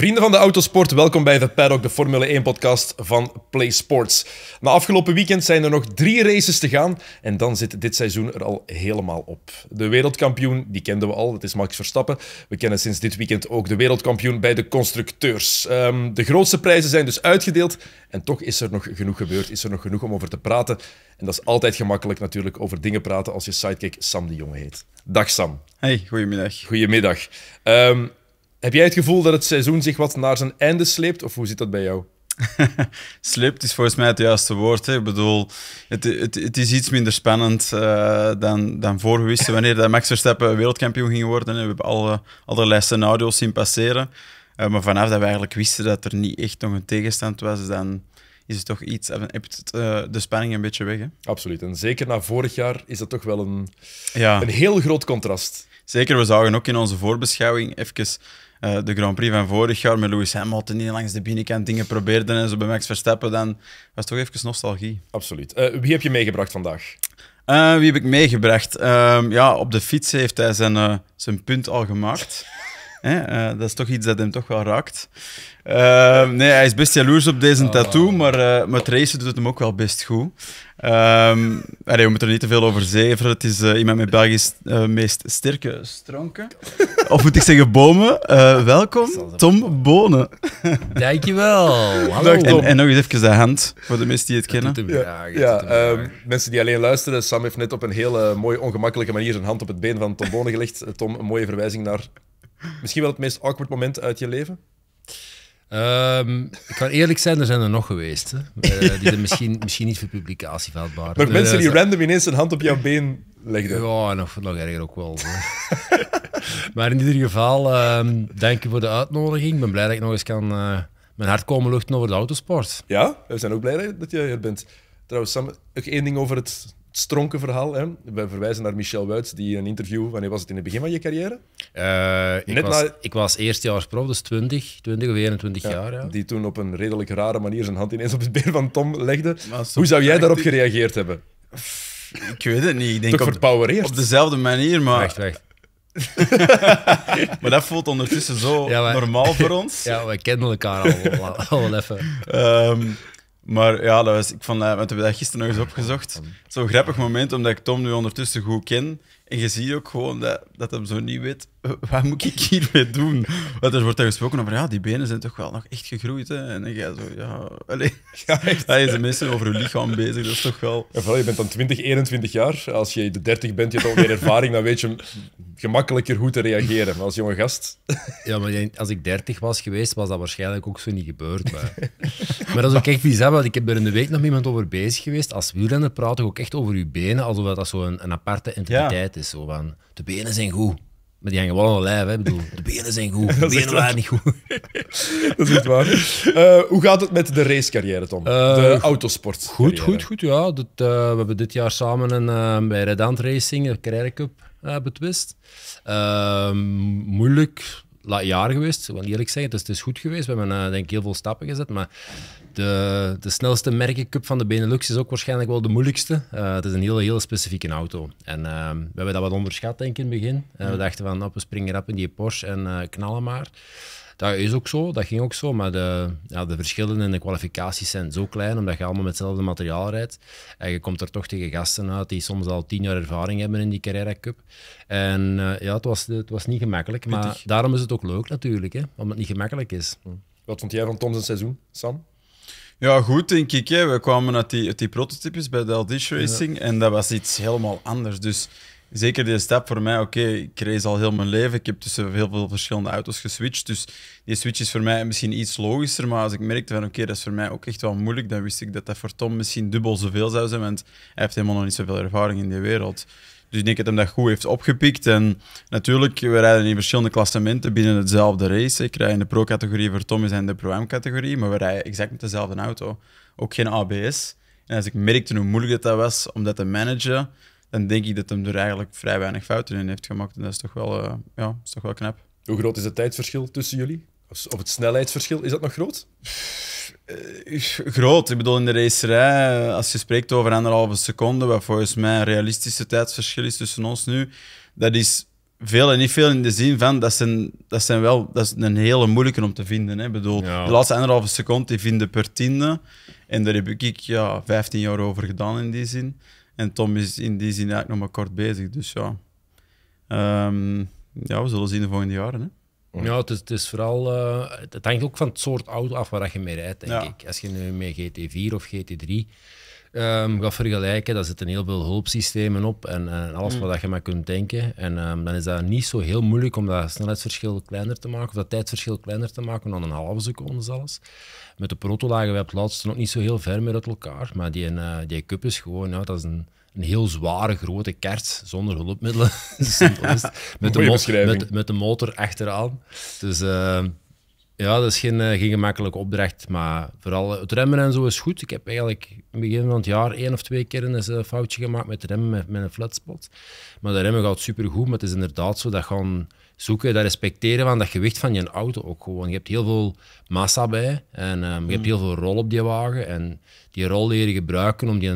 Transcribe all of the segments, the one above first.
Vrienden van de autosport, welkom bij de Paddock, de Formule 1-podcast van Play Sports. Na afgelopen weekend zijn er nog drie races te gaan en dan zit dit seizoen er al helemaal op. De wereldkampioen, die kenden we al, dat is Max Verstappen. We kennen sinds dit weekend ook de wereldkampioen bij de constructeurs. Ehm, de grootste prijzen zijn dus uitgedeeld en toch is er nog genoeg gebeurd, is er nog genoeg om over te praten. En dat is altijd gemakkelijk natuurlijk, over dingen praten als je sidekick Sam de Jonge heet. Dag Sam. Hey, goedemiddag. Goedemiddag. Ehm, heb jij het gevoel dat het seizoen zich wat naar zijn einde sleept? Of hoe zit dat bij jou? sleept is volgens mij het juiste woord. Ik bedoel, het, het, is iets minder spannend eh, dan, dan vorige wisten wanneer de Max Verstappen wereldkampioen ging worden. We hebben alle, allerlei scenario's zien passeren. Eh, maar vanaf dat we eigenlijk wisten dat er niet echt nog een tegenstand was, dan is het toch iets, hebt uh, eh, de spanning een beetje weg. Hè? Absoluut. En zeker na vorig jaar is dat toch wel een, ja. een heel groot contrast. Zeker, we zagen ook in onze voorbeschouwing even eh, de Grand Prix van vorig jaar met Lewis Hamilton die langs de binnenkant dingen probeerde en zo bij Max Verstappen, dan was toch even nostalgie. Absoluut. Eh, wie heb je meegebracht vandaag? Eh, wie heb ik meegebracht? Ehm, ja, op de fiets heeft hij zijn, zijn punt al gemaakt. Eh, dat is toch iets dat hem toch wel raakt. Ehm, nee, hij is best jaloers op deze ah. tattoo, maar uh, eh, met racen doet het hem ook wel best goed. Um, allee, we moeten er niet te veel over zeven. Het is eh, iemand met Belgisch meest sterke stronken. of moet ik zeggen bomen? welkom, Tom Bonen. Dankjewel. Hallo. En, en nog eens even de hand, voor de mensen die het kennen. ja, ehm, mensen die alleen luisteren, Sam heeft net op een hele mooie, ongemakkelijke manier zijn hand op het been van Tom Bonen gelegd. Tom, een mooie verwijzing naar Misschien wel het meest awkward moment uit je leven? Ehm, ik kan eerlijk zijn, er zijn er nog geweest. Hè, eh, die er misschien, misschien niet voor publicatie vatbaar. Maar eh, mensen die random ineens een hand op jouw been legden. Ja, nog, nog erger ook wel. maar in ieder geval, um, dank je voor de uitnodiging. Ik ben blij dat ik nog eens kan eh, mijn hart komen luchten over de autosport. Ja, we zijn ook blij dat je er bent. Trouwens, ook één ding over het stronken verhaal. Hè? We verwijzen naar Michel Wuits, die een interview. Wanneer was het in het begin van je carrière? Eh, ik, was, na... ik was eerstejaars prof, dus 20, of 21 jaar. Ja. Die toen op een redelijk rare manier zijn hand ineens op het been van Tom legde. Hoe zou jij daarop gereageerd hebben? Ik weet het niet. Ik denk Toch op, dezelfde manier, maar. Wacht, wacht. maar dat voelt ondertussen zo normaal voor ons. Ja, we kennen elkaar al, even. Ehm, maar ja, dat was, ik vond, want we hebben dat gisteren nog eens opgezocht. Zo'n grappig moment, omdat ik Tom nu ondertussen goed ken. En je ziet ook gewoon dat, dat hem zo niet weet wat moet ik hiermee doen? Want er wordt dan gesproken over, ja, die benen zijn toch wel nog echt gegroeid. Hè? En dan ga je zo, ja, alleen. Ja, echt. Hij is mensen over hun lichaam bezig, dat is toch wel. Ja, je bent dan 20, 21 jaar. Als je de 30 bent, je hebt meer ervaring, dan weet je gemakkelijker hoe te reageren. Maar als jonge gast. Ja, maar als ik 30 was geweest, was dat waarschijnlijk ook zo niet gebeurd. Maar, maar dat is ook echt bizar, want ik heb er in de week nog iemand over bezig geweest. Als wielrenner praten we ook echt over je benen, alsof dat zo'n een, een, aparte entiteit is. Zo van, de benen zijn goed. Maar die hangen wel aan de lijf, hè. Ik bedoel, de benen zijn goed, de benen waren niet goed. dat is niet waar. Eh, hoe gaat het met de racecarrière, Tom? de eh, autosport. Goed, goed, goed. Ja, eh, we hebben dit jaar samen een, bij Red Hand Racing een Carrera Cup betwist. moeilijk laat jaar geweest, ik wil eerlijk zeggen. Het is, het is goed geweest. We hebben denk ik heel veel stappen gezet, maar de, de snelste merkencup van de Benelux is ook waarschijnlijk wel de moeilijkste. Eh, het is een hele, hele specifieke auto. En uh, we hebben dat wat onderschat, denk ik, in het begin. Eh, we mm. dachten van, op, nou, we springen rap in die Porsche en knallen maar. Dat is ook zo, dat ging ook zo, maar de, ja, de verschillen in de kwalificaties zijn zo klein, omdat je allemaal met hetzelfde materiaal rijdt. En je komt er toch tegen gasten uit die soms al tien jaar ervaring hebben in die Carrera Cup. En ja, het was, het was niet gemakkelijk, maar daarom is het ook leuk natuurlijk, hè, omdat het niet gemakkelijk is. Mm. Wat vond jij van Tom's seizoen, Sam? Ja, goed, denk ik. Hè. We kwamen uit die, die prototypes bij de Aldish Racing en dat was iets helemaal anders. Dus zeker die stap voor mij, oké, ik race al heel mijn leven. Ik heb tussen heel veel verschillende auto's geswitcht. Dus die switch is voor mij misschien iets logischer. Maar als ik merkte van, oké, dat is voor mij ook echt wel moeilijk, dan wist ik dat dat voor Tom misschien dubbel zoveel zou zijn. Want hij heeft helemaal nog niet zoveel ervaring in die wereld. Dus ik denk dat hij dat goed heeft opgepikt. En natuurlijk, we rijden in verschillende klassementen binnen hetzelfde race. Ik rij in de pro-categorie voor Thomas en de pro-am-categorie, maar we rijden exact met dezelfde auto. Ook geen ABS. En als ik merkte hoe moeilijk dat, was om dat te managen, dan denk ik dat hij er eigenlijk vrij weinig fouten in heeft gemaakt. En dat is toch wel, eh, ja, is toch wel knap. Hoe groot is het tijdsverschil tussen jullie? Of het snelheidsverschil, is dat nog groot? Eh, groot. Ik bedoel, in de racerij, eh, als je spreekt over anderhalve seconde, wat volgens mij een realistische tijdsverschil is tussen ons nu, dat is veel en niet veel in de zin van, dat, zijn, dat, zijn wel, dat is een hele moeilijke om te vinden. Hè? Ik bedoel, de laatste anderhalve seconde die vinden per tiende. En daar heb ik ja, 15 jaar over gedaan in die zin. En Tom is in die zin eigenlijk nog maar kort bezig. Dus ja, ehm, ja we zullen zien de volgende jaren. Hè? Ja, het is, vooral. Eh, het hangt ook van het soort auto af waar je mee rijdt, denk ik. Als je nu met GT4 of GT3 gaat ehm, vergelijken, daar zitten heel veel hulpsystemen op eh, en, alles mm. wat je maar kunt denken. En ehm, dan is dat niet zo heel moeilijk om dat snelheidsverschil kleiner te maken, of dat tijdverschil kleiner te maken dan een halve seconde zelfs. Met de proto lagen we op het laatste nog niet zo heel ver meer uit elkaar, maar die, eh, die cup is gewoon, ja, dat is een een heel zware grote kert zonder hulpmiddelen. Dus. met, de motor, met, met, de motor achteraan. Dus eh, ja, dat is geen, eh, geen gemakkelijke opdracht. Maar vooral eh, het remmen en zo is goed. Ik heb eigenlijk in het begin van het jaar één of twee keer een foutje gemaakt met remmen met, met een flatspot. Maar de remmen gaat supergoed. Maar het is inderdaad zo dat gaan zoeken, dat respecteren van dat gewicht van je auto ook gewoon. Je hebt heel veel massa bij en ehm, je hebt mm. heel veel rol op die wagen. En die rol leren gebruiken om die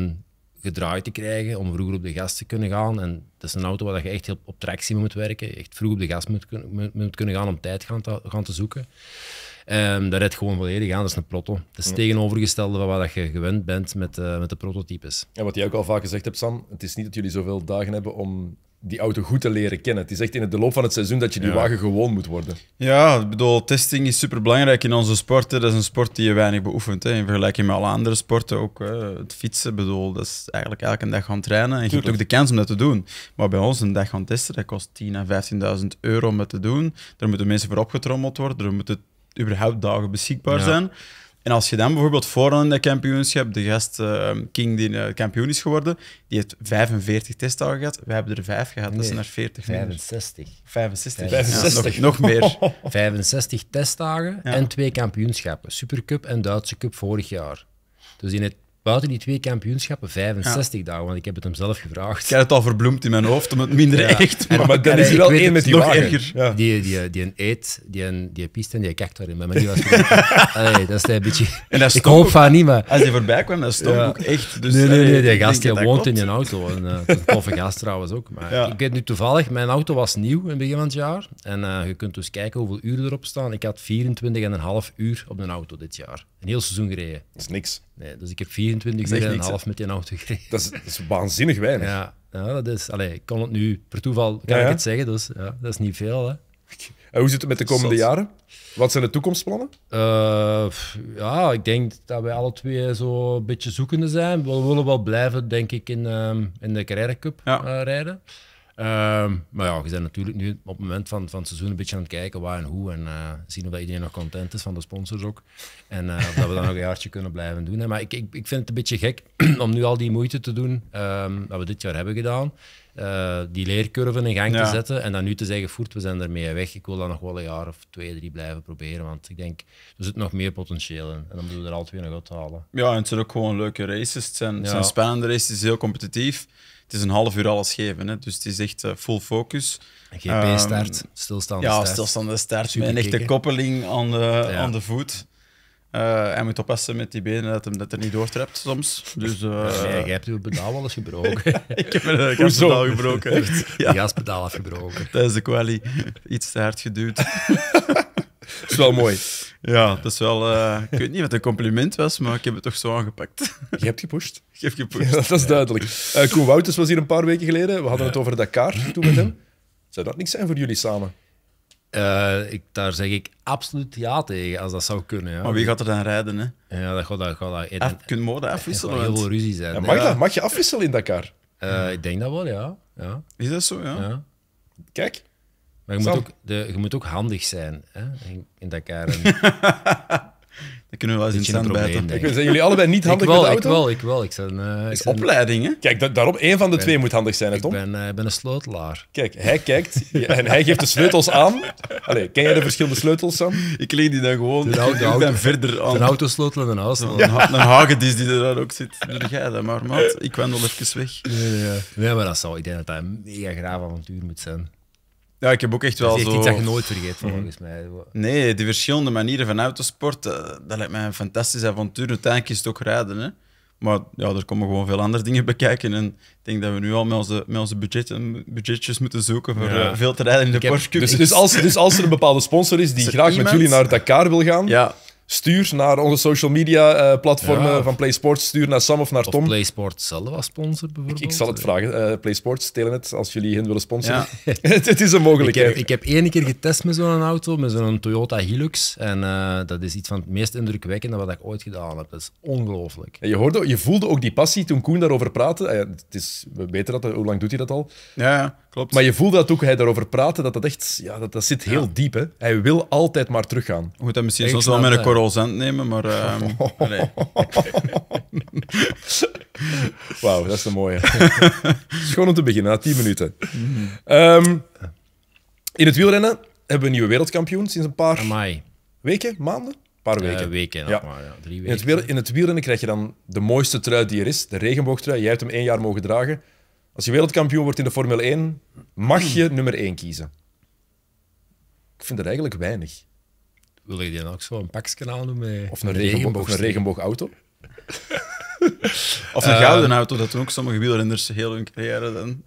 gedraaid te krijgen om vroeger op de gas te kunnen gaan. En dat is een auto waar je echt heel op tractie moet werken, echt vroeg op de gas moet, moet kunnen gaan om tijd gaan te, gaan te zoeken. Um, dat redt gewoon volledig aan, dat is een proto. Het is het tegenovergestelde van wat je gewend bent met, eh, met de prototypes. En wat jij ook al vaak gezegd hebt, Sam, het is niet dat jullie zoveel dagen hebben om die auto goed te leren kennen. Het is echt in de loop van het seizoen dat je die wagen gewoon moet worden. Ja, ik bedoel, testing is super belangrijk in onze sporten. Dat is een sport die je weinig beoefent. Hè. In vergelijking met alle andere sporten, ook het fietsen. bedoel, dat is eigenlijk elke dag gaan trainen. En je hebt ook de kans om dat te doen. Maar bij ons een dag gaan testen, dat kost 10.000 à 15.000 euro om dat te doen. Daar moeten mensen voor opgetrommeld worden. Er moeten überhaupt dagen beschikbaar zijn. En als je dan bijvoorbeeld vooraan in de kampioenschap, de gast eh, King die eh, kampioen is geworden, die heeft 45 testdagen gehad. Wij hebben er 5 gehad, nee, dat zijn er 40 65. 65. nog, meer. 65 testdagen en twee kampioenschappen. Supercup en Duitse Cup vorig jaar. Dus in het buiten die twee kampioenschappen 65 dagen, want ik heb het hem zelf gevraagd. Ik heb het al verbloemd in mijn hoofd om het minder ja. echt maar, maar dat is wel één met die nog erger. Die, die, die, een eet, die, een, die pist en die kakt daarin, maar die was... dat is een beetje... En dat ik hoop van niet, maar... Als hij voorbij kwam, dat stond ook echt. Dus, nee, nee, nee, die gast die woont in een auto. En, uh, een toffe gast trouwens ook. Maar ik weet nu toevallig, mijn auto was nieuw in het begin van het jaar. En eh, je kunt dus kijken hoeveel uren erop staan. Ik had 24,5 uur op een auto dit jaar een heel seizoen gereden. Dat is niks. Nee, dus ik heb 24 uur en een half met je auto gereden. Dat is, waanzinnig weinig. Ja, ja dat is, allee, ik kon het nu per toeval kan ik het zeggen, dus ja, dat is niet veel. Hè. En hoe zit het met de komende jaren? Wat zijn de toekomstplannen? Eh, ja, ik denk dat wij alle twee zo een beetje zoekende zijn. We willen wel blijven, denk ik, in, ehm, in de Carrera Cup eh, rijden. Ehm, maar ja, we zijn natuurlijk nu op het moment van, van het seizoen een beetje aan het kijken waar en hoe. En eh, zien of dat iedereen nog content is van de sponsors ook. En eh, of dat we dan nog een jaartje kunnen blijven doen. Hè. Maar ik, ik, ik vind het een beetje gek om nu al die moeite te doen um, ehm, wat we dit jaar hebben gedaan. Eh, die leercurven in gang te zetten en dan nu te zeggen, voert, we zijn ermee weg. Ik wil dat nog wel een jaar of twee, drie blijven proberen, want ik denk, er zit nog meer potentieel in. En dan moeten we er altijd weer nog uit halen. Ja, en het zijn ook gewoon leuke races. Het zijn, ja. het zijn spannende races, heel competitief het is een half uur alles geven. Hè. Dus het is echt eh, full focus. GP-start, ehm, um, stilstaande ja, start. Ja, stilstaande start. Met een echte koppeling aan de, aan de voet. Eh, hij moet oppassen met die benen dat hem dat er niet doortrept soms. Dus, eh, jij hebt uw pedaal wel eens gebroken. ik heb mijn gaspedaal gebroken. Echt? Ja. gaspedaal afgebroken. Tijdens de kwalie iets te hard geduwd. dat is wel mooi. Ja, dat is wel. Eh, ik weet niet wat een compliment was, maar ik heb het toch zo aangepakt. Je hebt gepusht. Je hebt dat is duidelijk. Uh, Koen Wouters was hier een paar weken geleden. We hadden het over Dakar toen met hem. Zou dat niks zijn voor jullie samen? Eh, ik, daar zeg ik absoluut ja tegen, als dat zou kunnen. Maar wie gaat er dan rijden? Hè? Ja, dat gaat... Dat, gaat dat, af, kun mode afwisselen? heel veel ruzie zijn. Ja, mag, dat, mag je afwisselen in Dakar? Uh, ik denk dat wel, ja. ja. Is dat zo, ja? ja. Kijk. Maar je moet, ook, de, je moet ook handig zijn hè? In, in dat En... dat kunnen we wel eens in stand bijten. Ik, zijn jullie allebei niet handig in de auto? Ik wel, ik wel. Ik uh, is opleidingen. opleiding, Kijk, da één van de twee moet handig zijn, hè, Tom? Eh, ik ben, ben een sleutelaar. Kijk, hij kijkt en hij geeft de sleutels aan. Allee, ken jij de verschillende sleutels, Sam? Ik leen die dan gewoon de auto, verder aan. Een autosleutel en een huis. Ja. Een hagedis die er daar ook zit. Doe jij dat maar, maat. Ik ben wel even weg. Nee, maar dat zou, ik denk dat dat een mega graaf avontuur moet zijn. Ja, ik heb ook echt dus wel zo... iets dat nooit vergeet, volgens mhm. mij. Nee, die verschillende manieren van autosport, eh, dat lijkt mij een fantastisch avontuur. Uiteindelijk is het ook rijden, hè. Maar ja, er komen gewoon veel andere dingen bekijken. En ik denk dat we nu al met onze, met onze budgetten, budgetjes moeten zoeken voor eh, veel te rijden in de Porsche dus, Cup. Dus, als, dus als er een bepaalde sponsor is die graag met jullie naar Dakar wil gaan... Ja Stuur naar onze social media eh, platformen van PlaySports. Stuur naar Sam of naar Tom. PlaySports zelf als sponsor bijvoorbeeld. Ik, zal het eh? vragen. Uh, eh, PlaySports, het, als jullie hen willen sponsoren. het, is een mogelijkheid. Ik heb, één keer getest met zo'n auto, met zo'n Toyota Hilux. En dat is iets van het meest indrukwekkende wat ik ooit gedaan heb. Dat is ongelooflijk. Je, hoorde, je voelde ook die passie toen Koen daarover praatte. het is, we weten dat, hoe lang doet hij dat al? Ja. Maar je voelt dat ook, hij daarover praatte, dat dat echt ja, dat, dat zit heel diep. Hè. Hij wil altijd maar teruggaan. Moet dat misschien soms wel met een korrel zand nemen, maar... Ehm, Wauw, dat is een mooie. Schoon om te beginnen, na 10 minuten. Mhm. Ehm, in het wielrennen hebben we een nieuwe wereldkampioen sinds een paar weken, maanden? Een paar eh, weken. weken, ja. Maar, ja. Drie weken. In, het in het wielrennen krijg je dan de mooiste trui die er is, de regenboogtrui. Jij hebt hem één jaar mogen dragen. Als je wereldkampioen wordt in de Formule 1, mag hmm. je nummer 1 kiezen. Ik vind dat eigenlijk weinig. Wil je die ook zo een pakskanaal noemen? Of een, regenboog, een regenboogauto? of een eh, gouden auto, dat doen ook sommige wielrenners heel hun carrière dan.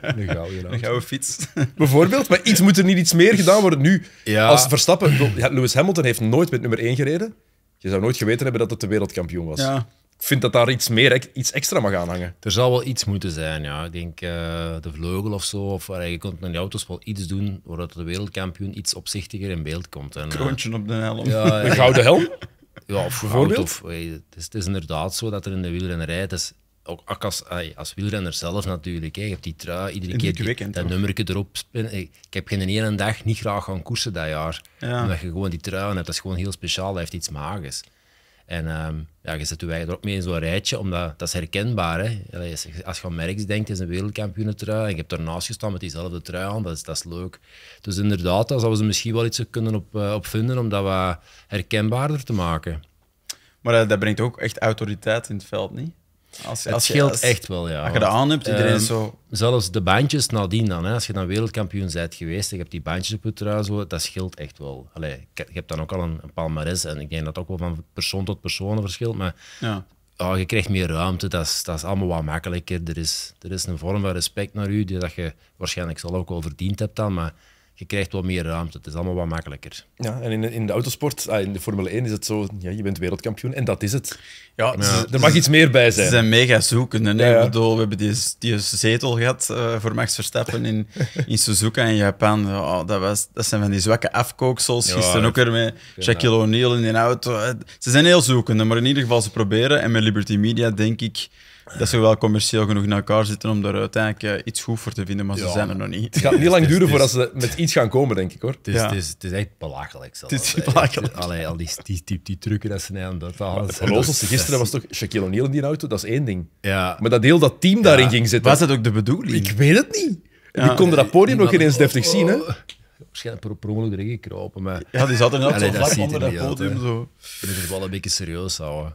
een gouden auto. gouden fiets. Bijvoorbeeld, maar iets moet er niet iets meer gedaan worden nu. Als Verstappen, Lewis Hamilton heeft nooit met nummer 1 gereden. Je zou nooit geweten hebben dat het de wereldkampioen was. Ja vind dat daar iets meer, iets extra mag aanhangen. Er zal wel iets moeten zijn, ja. Ik denk eh, de vleugel of zo. Of, uh, je kunt met die auto's wel iets doen waardoor de wereldkampioen iets opzichtiger in beeld komt. Een eh, Kroontje op de helm. Ja, een gouden helm? Ja, of bijvoorbeeld. of, eh, het, is, het, is, inderdaad zo dat er in de wielrennerij, is ook als, wielrenner zelf natuurlijk, je hebt die trui, iedere keer die, weekend, dat nummerke erop ik heb geen ene dag niet graag gaan koersen dat jaar. Ja. Omdat je gewoon die trui hebt, dat is gewoon heel speciaal, dat heeft iets magisch. En ehm, ja, je zet je er ook mee in zo'n rijtje, omdat dat is herkenbaar. Hè? Als je aan Merckx denkt, is een trui En je hebt daarnaast gestaan met diezelfde trui aan, dat is, dat is leuk. Dus inderdaad, daar zouden ze misschien wel iets kunnen op, uh, vinden om dat wat herkenbaarder te maken. Maar eh, dat brengt ook echt autoriteit in het veld, niet? Als, het scheelt echt wel, ja. Als je dat aan hebt, iedereen ehm, zo... Zelfs de bandjes nadien dan, hè, als je dan wereldkampioen bent geweest, je hebt die bandjes op je trui, zo, dat scheelt echt wel. Allee, je hebt dan ook al een, een palmares en ik denk dat ook wel van persoon tot persoon verschilt, maar ja. Oh, je krijgt meer ruimte, dat is, dat is allemaal wat makkelijker. Er is, er is een vorm van respect naar u die dat je waarschijnlijk zelf ook wel verdiend hebt dan, maar je krijgt wat meer ruimte. Het is allemaal wat makkelijker. Ja, en in, de, in de autosport, ah, in de Formule 1 is het zo, ja, je bent wereldkampioen en dat is het. Ja, er mag iets meer bij zijn. Ze zijn mega zoekende. we hebben die, zetel gehad eh, voor Max Verstappen in, in Suzuka in Japan. dat, was, dat zijn van die zwakke afkooksels. Gisteren ook weer met nou. Shaquille O'Neal in die auto. Eh, ze zijn heel zoekende, maar in ieder geval ze proberen. En met Liberty Media denk ik dat ze wel commercieel genoeg in elkaar zitten om daar uiteindelijk eh, iets goed voor te vinden, maar ze zijn er nog niet. Het gaat niet lang duren voordat ze met iets gaan komen, denk ik hoor. Het is, het is, het is echt belachelijk zelfs. Het is eh, echt belachelijk. al die, die, die, die trucken dat ze aan dat halen. gisteren was toch Shaquille O'Neal in die auto, dat is één ding. Ja, Maar dat heel dat team daarin ging zitten. Was dat ook de bedoeling? Ik weet het niet. Die konden dat podium nog ineens deftig zien, hè? Oh waarschijnlijk per, per ongeluk erin gekropen. Maar... Ja, die zat er net zo vlak onder dat dus podium. Zo. Vind het wel een beetje serieus houden.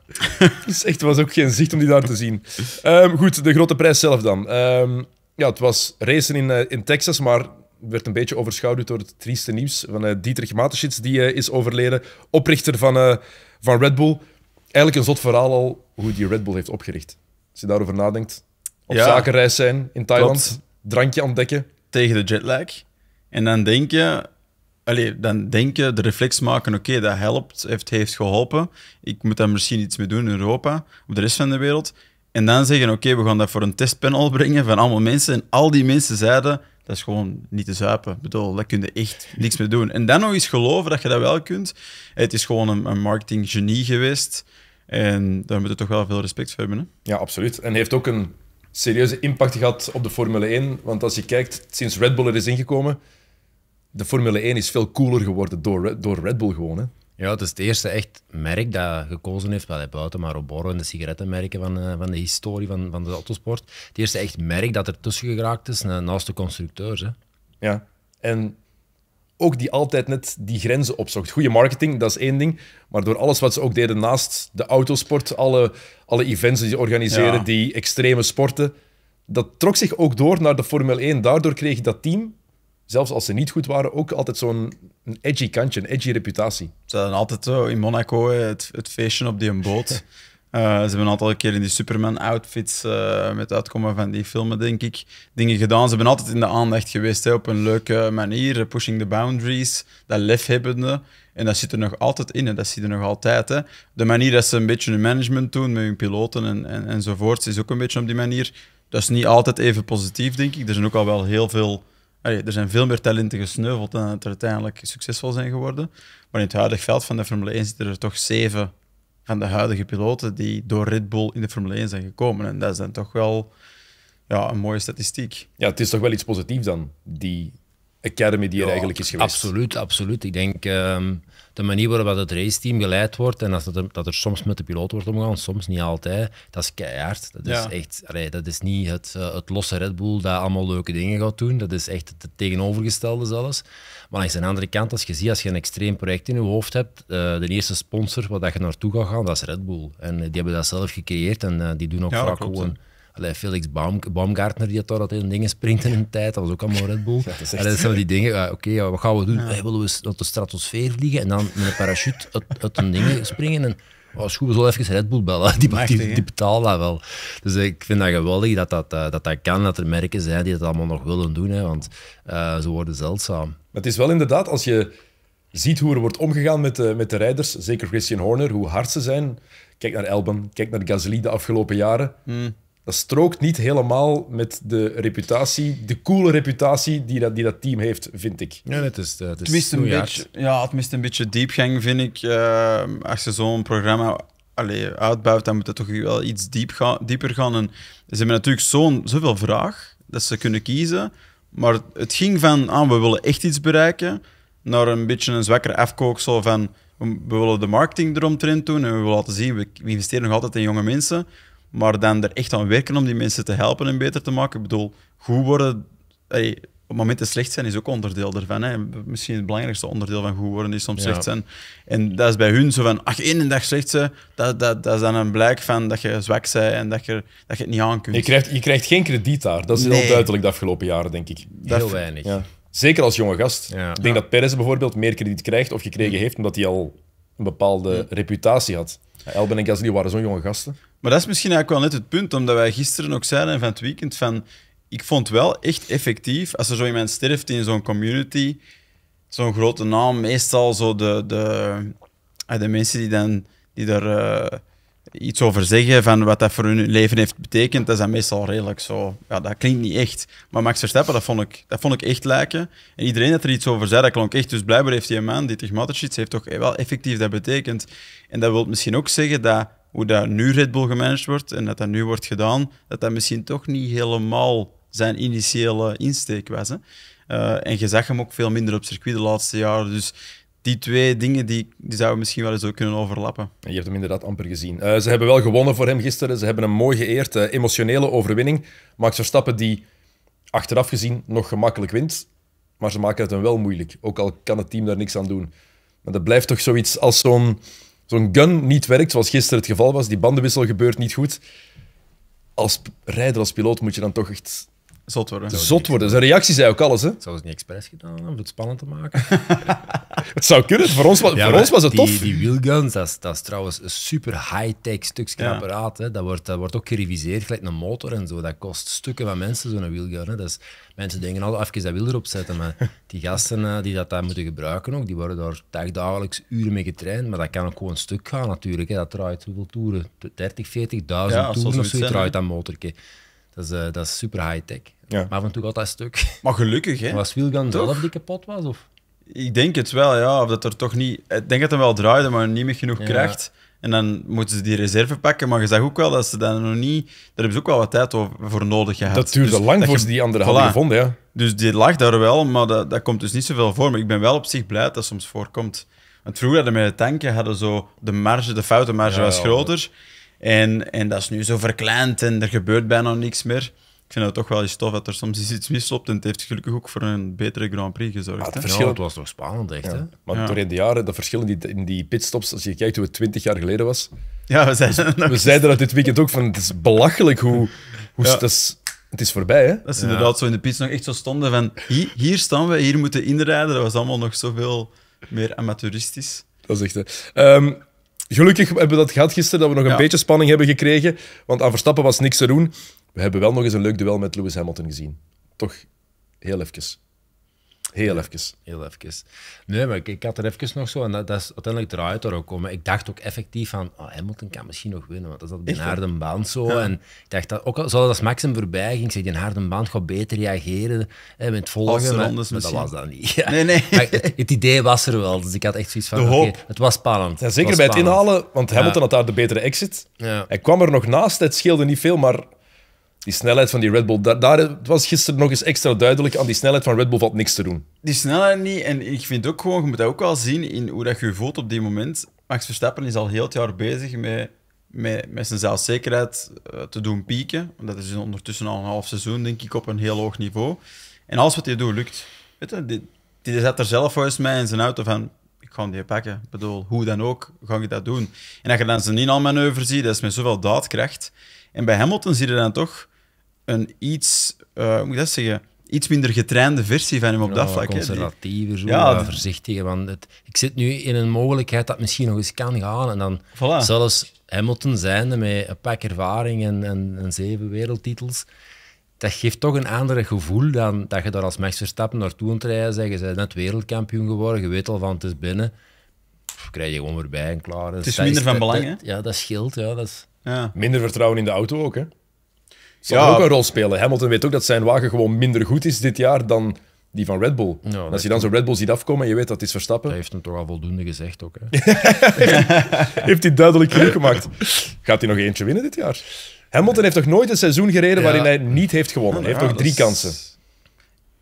dus echt, was ook geen zicht om die daar te zien. Ehm, goed, de grote prijs zelf dan. Ehm, ja, het was racen in, eh, in Texas, maar werd een beetje overschouwd door het trieste nieuws van eh, Dietrich Mateschitz, die eh, is overleden, oprichter van, van Red Bull. Eigenlijk een zot verhaal al hoe die Red Bull heeft opgericht. Als je daarover nadenkt. Op zakenreis zijn in Thailand, drankje ontdekken. Tegen de jetlag. En dan denk je, allez, dan denk je, de reflex maken, oké, dat helpt, heeft, heeft geholpen. Ik moet daar misschien iets mee doen in Europa, of de rest van de wereld. En dan zeggen, oké, we gaan dat voor een testpanel brengen van allemaal mensen. En al die mensen zeiden, dat is gewoon niet te zuipen. Ik bedoel, daar kun je echt niks mee doen. En dan nog eens geloven dat je dat wel kunt. Het is gewoon een, een marketinggenie geweest. En daar moeten je toch wel veel respect voor hebben. Hè? Ja, absoluut. En heeft ook een serieuze impact gehad op de Formule 1. Want als je kijkt, sinds Red Bull er is ingekomen, de Formule 1 is veel cooler geworden door, door Red Bull gewoon. Hè? Ja, het is het eerste echt merk dat gekozen heeft, wel buiten maar en de sigarettenmerken van, eh, van de historie van, van de autosport. Het eerste echt merk dat er tussen geraakt is naast de constructeurs. Hè. Ja, en ook die altijd net die grenzen opzocht. Goede marketing, dat is één ding. Maar door alles wat ze ook deden naast de autosport, alle, alle events die ze organiseren, die extreme sporten, dat trok zich ook door naar de Formule 1. Daardoor kreeg dat team zelfs als ze niet goed waren, ook altijd zo'n edgy kantje, een edgy reputatie. Ze hadden altijd zo in Monaco het, het feestje op die boot. Uh, ze hebben een keer in die Superman-outfits eh, met uitkomen van die filmen, denk ik, dingen gedaan. Ze hebben altijd in de aandacht geweest hè, op een leuke manier. Eh, pushing the boundaries, dat lefhebbende. En dat zit er nog altijd in, en dat zit er nog altijd. Hè. De manier dat ze een beetje hun management doen met hun piloten en, en, enzovoort, is ook een beetje op die manier. Dat is niet altijd even positief, denk ik. Er zijn ook al wel heel veel er zijn veel meer talenten gesneuveld dan het er uiteindelijk succesvol zijn geworden. Maar in het huidige veld van de Formule 1 zitten er toch zeven van de huidige piloten die door Red Bull in de Formule 1 zijn gekomen. En dat is dan toch wel ja, een mooie statistiek. Ja, het is toch wel iets positiefs dan, die academy die er eigenlijk is geweest. Absoluut, absoluut. Ik denk ehm, de manier waarop het raceteam geleid wordt en dat, er, dat er soms met de piloot wordt omgegaan, soms niet altijd, dat is keihard. Dat is echt, dat is niet het, eh, het losse Red Bull dat allemaal leuke dingen gaat doen. Dat is echt het tegenovergestelde zelfs. Maar aan de andere kant, als je ziet, als je een extreem project in je hoofd hebt, eh, de eerste sponsor waar dat je naartoe gaat gaan, dat is Red Bull. En eh, die hebben dat zelf gecreëerd en die doen ook ja, vaak gewoon... Allee, Felix Baum, Baumgartner, die had daar altijd in dingen springt in een tijd, dat was ook allemaal Red Bull. Ja, dat, Allee, dat zijn die dingen, ja, oké, wat gaan we doen? Hey, willen we op de stratosfeer vliegen en dan met een parachute uit, uit een ding springen? En, oh, goed, we zullen even Red Bull bellen, die, betaalt dat wel. Dus eh, ik vind dat geweldig dat dat, eh, dat, dat kan, dat er merken zijn die dat allemaal nog willen doen, hè, want eh, ze worden zeldzaam. Maar het is wel inderdaad, als je ziet hoe er wordt omgegaan met de, met de rijders, zeker Christian Horner, hoe hard ze zijn. Kijk naar Elben, kijk naar Gasly de afgelopen jaren. Hmm dat strookt niet helemaal met de reputatie, de coole reputatie die dat, die dat team heeft, vind ik. Ja, het is, het is het mist een beetje, Ja, het mist een beetje diepgang, vind ik. Eh, als je zo'n programma allee, uitbouwt, dan moet het toch wel iets diep dieper gaan. En ze hebben natuurlijk zo'n, zoveel vraag dat ze kunnen kiezen. Maar het ging van, ah, we willen echt iets bereiken, naar een beetje een zwakker afkooksel van, we willen de marketing eromtrend doen en we willen laten zien, we investeren nog altijd in jonge mensen. Maar dan er echt aan werken om die mensen te helpen en beter te maken. Ik bedoel, goed worden, hey, op momenten slecht zijn is ook onderdeel daarvan. Misschien het belangrijkste onderdeel van goed worden is soms ja. slecht zijn. En dat is bij hun zo van, ach, één dag slecht zijn, dat, dat, dat is dan een blijk van dat je zwak bent en dat je, dat je het niet aan kunt. Je krijgt, je krijgt geen krediet daar. Dat is nee. heel duidelijk de afgelopen jaren, denk ik. heel weinig. Zeker als jonge gast. Ik denk dat Perez bijvoorbeeld meer krediet krijgt of gekregen heeft, omdat hij al een bepaalde reputatie had. Elben en Gasly waren zo'n jonge gasten. Maar dat is misschien eigenlijk wel net het punt, omdat wij gisteren ook zeiden van het weekend van... Ik vond wel echt effectief, als er zo iemand sterft in zo'n community, zo'n grote naam, meestal zo de, de, ah, de mensen die, dan, die daar... Eh, iets over zeggen van wat dat voor hun leven heeft betekend, dat is dan meestal redelijk zo. Ja, dat klinkt niet echt. Maar Max Verstappen, dat vond ik, dat vond ik echt lijken. En iedereen dat er iets over zei, dat klonk echt. Dus blijkbaar heeft die man, die Tegmaticic, heeft toch eh, wel effectief dat betekend. En dat wil misschien ook zeggen dat hoe dat nu Red Bull gemanaged wordt en dat dat nu wordt gedaan, dat dat misschien toch niet helemaal zijn initiële insteek was. Hè? Eh, en je zag hem ook veel minder op circuit de laatste jaren. Dus die twee dingen die, die zouden misschien wel eens ook kunnen overlappen. Je hebt hem inderdaad amper gezien. Eh, ze hebben wel gewonnen voor hem gisteren. Ze hebben hem mooi geëerd. Eh, emotionele overwinning. Max stappen die achteraf gezien nog gemakkelijk wint. Maar ze maken het hem wel moeilijk. Ook al kan het team daar niks aan doen. Maar dat blijft toch zoiets als zo'n zo'n gun niet werkt, zoals gisteren het geval was. Die bandenwissel gebeurt niet goed. Als rijder, als piloot moet je dan toch echt Zot worden. Zot worden. Zijn reactie zei ook alles, hè? Zou het niet expres gedaan om het spannend te maken? het zou kunnen. Voor ons, was, voor ons was het tof. Die wheelguns, dat is, dat is trouwens een super high-tech stukje apparaat. Hè. Dat, wordt, dat wordt ook gereviseerd, gelijk een motor en zo. Dat kost stukken van mensen, zo'n wheelgun. Hè. Dat is, mensen denken al ah, even dat wiel erop zetten, maar die gasten eh, die dat daar moeten gebruiken ook, die worden daar dagdagelijks uren mee getraind. Maar dat kan ook gewoon stuk gaan natuurlijk. Hè. Dat draait hoeveel toeren? 30, 40.000 ja, toeren of zo. draait dat Dat is, eh, dat is super high-tech. Ja. Maar van toen had dat stuk. Maar gelukkig, hè? Was Wilgan toch? zelf die kapot was? Of? Ik denk het wel, ja. Of dat er toch niet... Ik denk dat hij wel draaide, maar niet meer genoeg kracht. En dan moeten ze die reserve pakken. Maar je zag ook wel dat ze daar nog niet... Daar hebben ze ook wel wat tijd voor nodig gehad. Dat duurde dus lang voor ze die andere voilà. hadden gevonden, ja. Dus die lag daar wel, maar dat, dat komt dus niet zoveel voor. Maar ik ben wel op zich blij dat dat soms voorkomt. Want vroeger hadden we met de tanken hadden zo de marge, de foutenmarge was groter. En, en dat is nu zo verkleind en er gebeurt bijna niks meer ik vind het toch wel eens tof dat er soms iets misloopt. En het heeft gelukkig ook voor een betere Grand Prix gezorgd. het, verschil... was toch spannend, echt. Hè? Maar doorheen de jaren, dat verschil in die, in die pitstops, als je kijkt hoe het 20 jaar geleden was. Ja, we zeiden, we zeiden dat dit weekend ook van het is belachelijk hoe. hoe dat is, het is voorbij, hè? Dat is inderdaad zo in de pits nog echt zo stonden van hier, hier staan we, hier moeten inrijden. Dat was allemaal nog zoveel meer amateuristisch. Dat is echt. Hè. Ehm, gelukkig hebben we dat gehad gisteren, dat we nog een beetje spanning hebben gekregen. Want aan Verstappen was niks te doen. We hebben wel nog eens een leuk duel met Lewis Hamilton gezien. Toch heel even. Heel ja, even. Heel even. Nee, maar ik, had er even nog zo, en dat, dat is uiteindelijk eruit er ook komen. Ik dacht ook effectief van, ah, Hamilton kan misschien nog winnen, want dat zat een harde band zo. En ik dacht, dat, ook al, dat als Max hem voorbij ging, zeg, zei, die harde baan gaat beter reageren hè, met volgen. Maar, maar dat was dat niet. Nee, nee. Maar het, idee was er wel, dus ik had echt zoiets van, het was spannend. zeker bij het inhalen, want Hamilton had daar de betere exit. Hij kwam er nog naast, het scheelde niet veel, maar die snelheid van die Red Bull, daar, was gisteren nog eens extra duidelijk. Aan die snelheid van Red Bull valt niks te doen. Die snelheid niet. En ik vind ook gewoon, je moet dat ook wel zien in hoe dat je je voelt op die moment. Max Verstappen is al heel het jaar bezig met, met, met zijn zelfzekerheid eh, te doen pieken. Dat is ondertussen al een half seizoen, denk ik, op een heel hoog niveau. En alles wat hij doet, lukt. Weet je, die, zet er zelf volgens mij in zijn auto van ik ga die pakken. Ik bedoel, hoe dan ook, ga ik dat doen. En als je dan zijn inhaalmanoeuvre ziet, dat is met zoveel daadkracht. En bij Hamilton zie je dan toch een iets, uh, moet ik dat zeggen, iets minder getrainde versie van hem op dat vlak. Conservatiever, zo, ja, voorzichtiger. Want het, ik zit nu in een mogelijkheid dat misschien nog eens kan gaan. En dan zelfs Hamilton zijnde met een pak ervaring en, en, zeven wereldtitels. Dat geeft toch een ander gevoel dan dat je daar als Max Verstappen naartoe aan rijden zeggen Je bent net wereldkampioen geworden, je weet al van het is binnen. krijg je gewoon erbij en klaar. Het is minder van belang, Ja, dat scheelt. Ja, dat is... ja. Minder vertrouwen in de auto ook, hè? zal ja. ook een rol spelen. Hamilton weet ook dat zijn wagen gewoon minder goed is dit jaar dan die van Red Bull. als je dan zo'n Red Bull ziet afkomen en je weet dat het is Verstappen... Hij heeft hem toch al voldoende gezegd ook. Hè? heeft hij duidelijk genoeg gemaakt. Gaat hij nog eentje winnen dit jaar? Hamilton heeft toch nooit een seizoen gereden waarin hij niet heeft gewonnen? hij heeft toch drie kansen?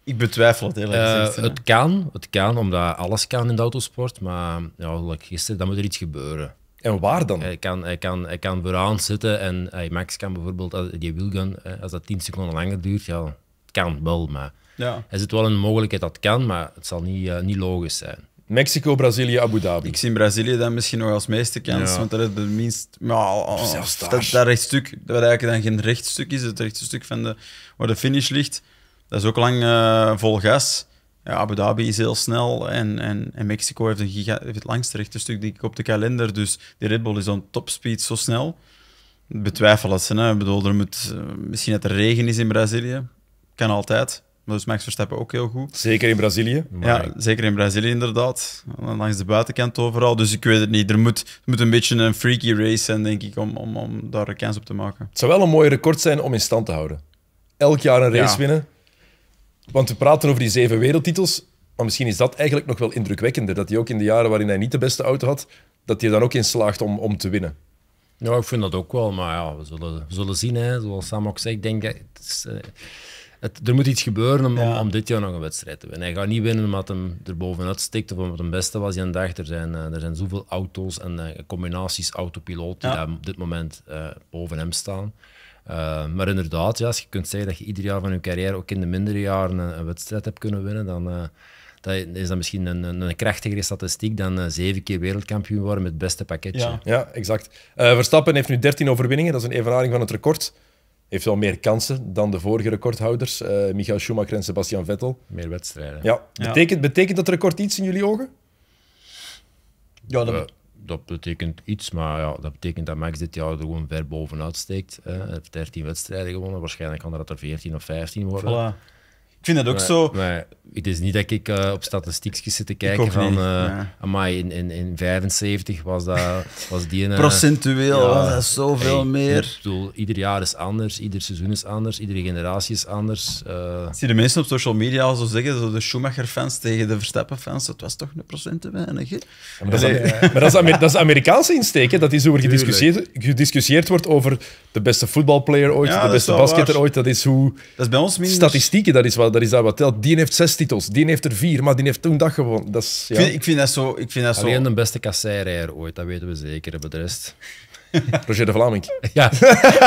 Ik betwijfel het heel erg. Eh, het kan, het kan, omdat alles kan in de autosport. Maar ja, gisteren, dan moet er iets gebeuren. En waar dan? Hij kan, hij kan, hij kan vooraan zitten en Max kan bijvoorbeeld, eh, die wilgun, eh, als dat 10 seconden langer duurt, ja, kan wel, maar ja. er zit wel een mogelijkheid dat kan, maar het zal niet, eh, niet logisch zijn. Mexico, Brazilië, Abu Dhabi. Ik zie Brazilië dan misschien nog als meeste kans, want dat is het minst. Maar, oh, Zelfs daar. Dat, dat rechtstuk, eigenlijk dan geen rechtstuk is, het rechtstuk van de, waar de finish ligt, dat is ook lang vol gas ja, Abu Dhabi is heel snel en, en, en Mexico heeft, een heeft het langste rechterstuk denk ik, op de kalender. Dus die Red Bull is zo'n topspeed zo snel. Betwijfel ze. Hè. Ik bedoel, er moet, eh, misschien dat er regen is in Brazilië. Kan altijd. Maar dus Max Verstappen ook heel goed. Zeker in Brazilië. Ja, zeker in Brazilië inderdaad. Langs de buitenkant overal. Dus ik weet het niet. Er moet, moet een beetje een freaky race zijn, denk ik, om, om, daar een kans op te maken. Het zou wel een mooi record zijn om in stand te houden. Elk jaar een race winnen. Want we praten over die zeven wereldtitels. Maar misschien is dat eigenlijk nog wel indrukwekkender. Dat hij ook in de jaren waarin hij niet de beste auto had, dat hij dan ook in slaagt om, om te winnen. Ja, ik vind dat ook wel. Maar ja, we zullen, zullen zien. Hè. Zoals Sam ook zei, ik denk... Eh, het, er moet iets gebeuren om, om, dit jaar nog een wedstrijd te winnen. Hij gaat niet winnen omdat hem er bovenuit stikt of omdat hem beste was die een dag. Er zijn, eh, er zijn zoveel auto's en eh, combinaties autopiloot die daar op dit moment boven hem staan. Eh, maar inderdaad, ja, als je kunt zeggen dat je ieder jaar van je carrière, ook in de mindere jaren, een, wedstrijd hebt kunnen winnen, dan eh, dat is dat misschien een, een krachtigere statistiek dan eh, zeven keer wereldkampioen worden met het beste pakketje. Ja, exact. Verstappen heeft nu 13 overwinningen, dat is een evenaring van het record. Heeft wel meer kansen dan de vorige recordhouders, Michael Schumacher en Sebastian Vettel. Meer wedstrijden. Ja. ja. Betekent, dat record iets in jullie ogen? Ja, dat dat betekent iets, maar ja, dat betekent dat Max dit jaar er gewoon ver bovenuit steekt. Hij heeft 13 wedstrijden gewonnen, waarschijnlijk kan dat er 14 of 15 worden vind dat ook zo. het is niet dat ik eh, op statistiekjes zit te kijken van. Uh, in, in, in 75 was, dat, was die. een eh, Procentueel was dat zoveel meer. Ik bedoel, ieder jaar is anders, ieder seizoen is anders, iedere generatie is anders. zie de mensen op social media al zo zeggen, zo de Schumacher-fans tegen de Verstappen-fans, dat was toch een procent te weinig. Maar, dat is, de maar dat, is dat is Amerikaanse insteek, hè? dat is hoe er gediscussieerd, gediscussieerd wordt over de beste voetbalplayer ooit, de beste basketter ooit. Dat is hoe. Dat is bij ons minder. Statistieken, dat is wat dat is dat wat telt. Die heeft zes titels, die heeft er vier, maar die heeft toen dat gewonnen. Dat is, ja. ik, vind, ik, dat zo... Ik vind dat Alleen zo... de beste kasseirijer ooit, dat weten we zeker. Hebben de rest... Roger de Vlaming. Ja.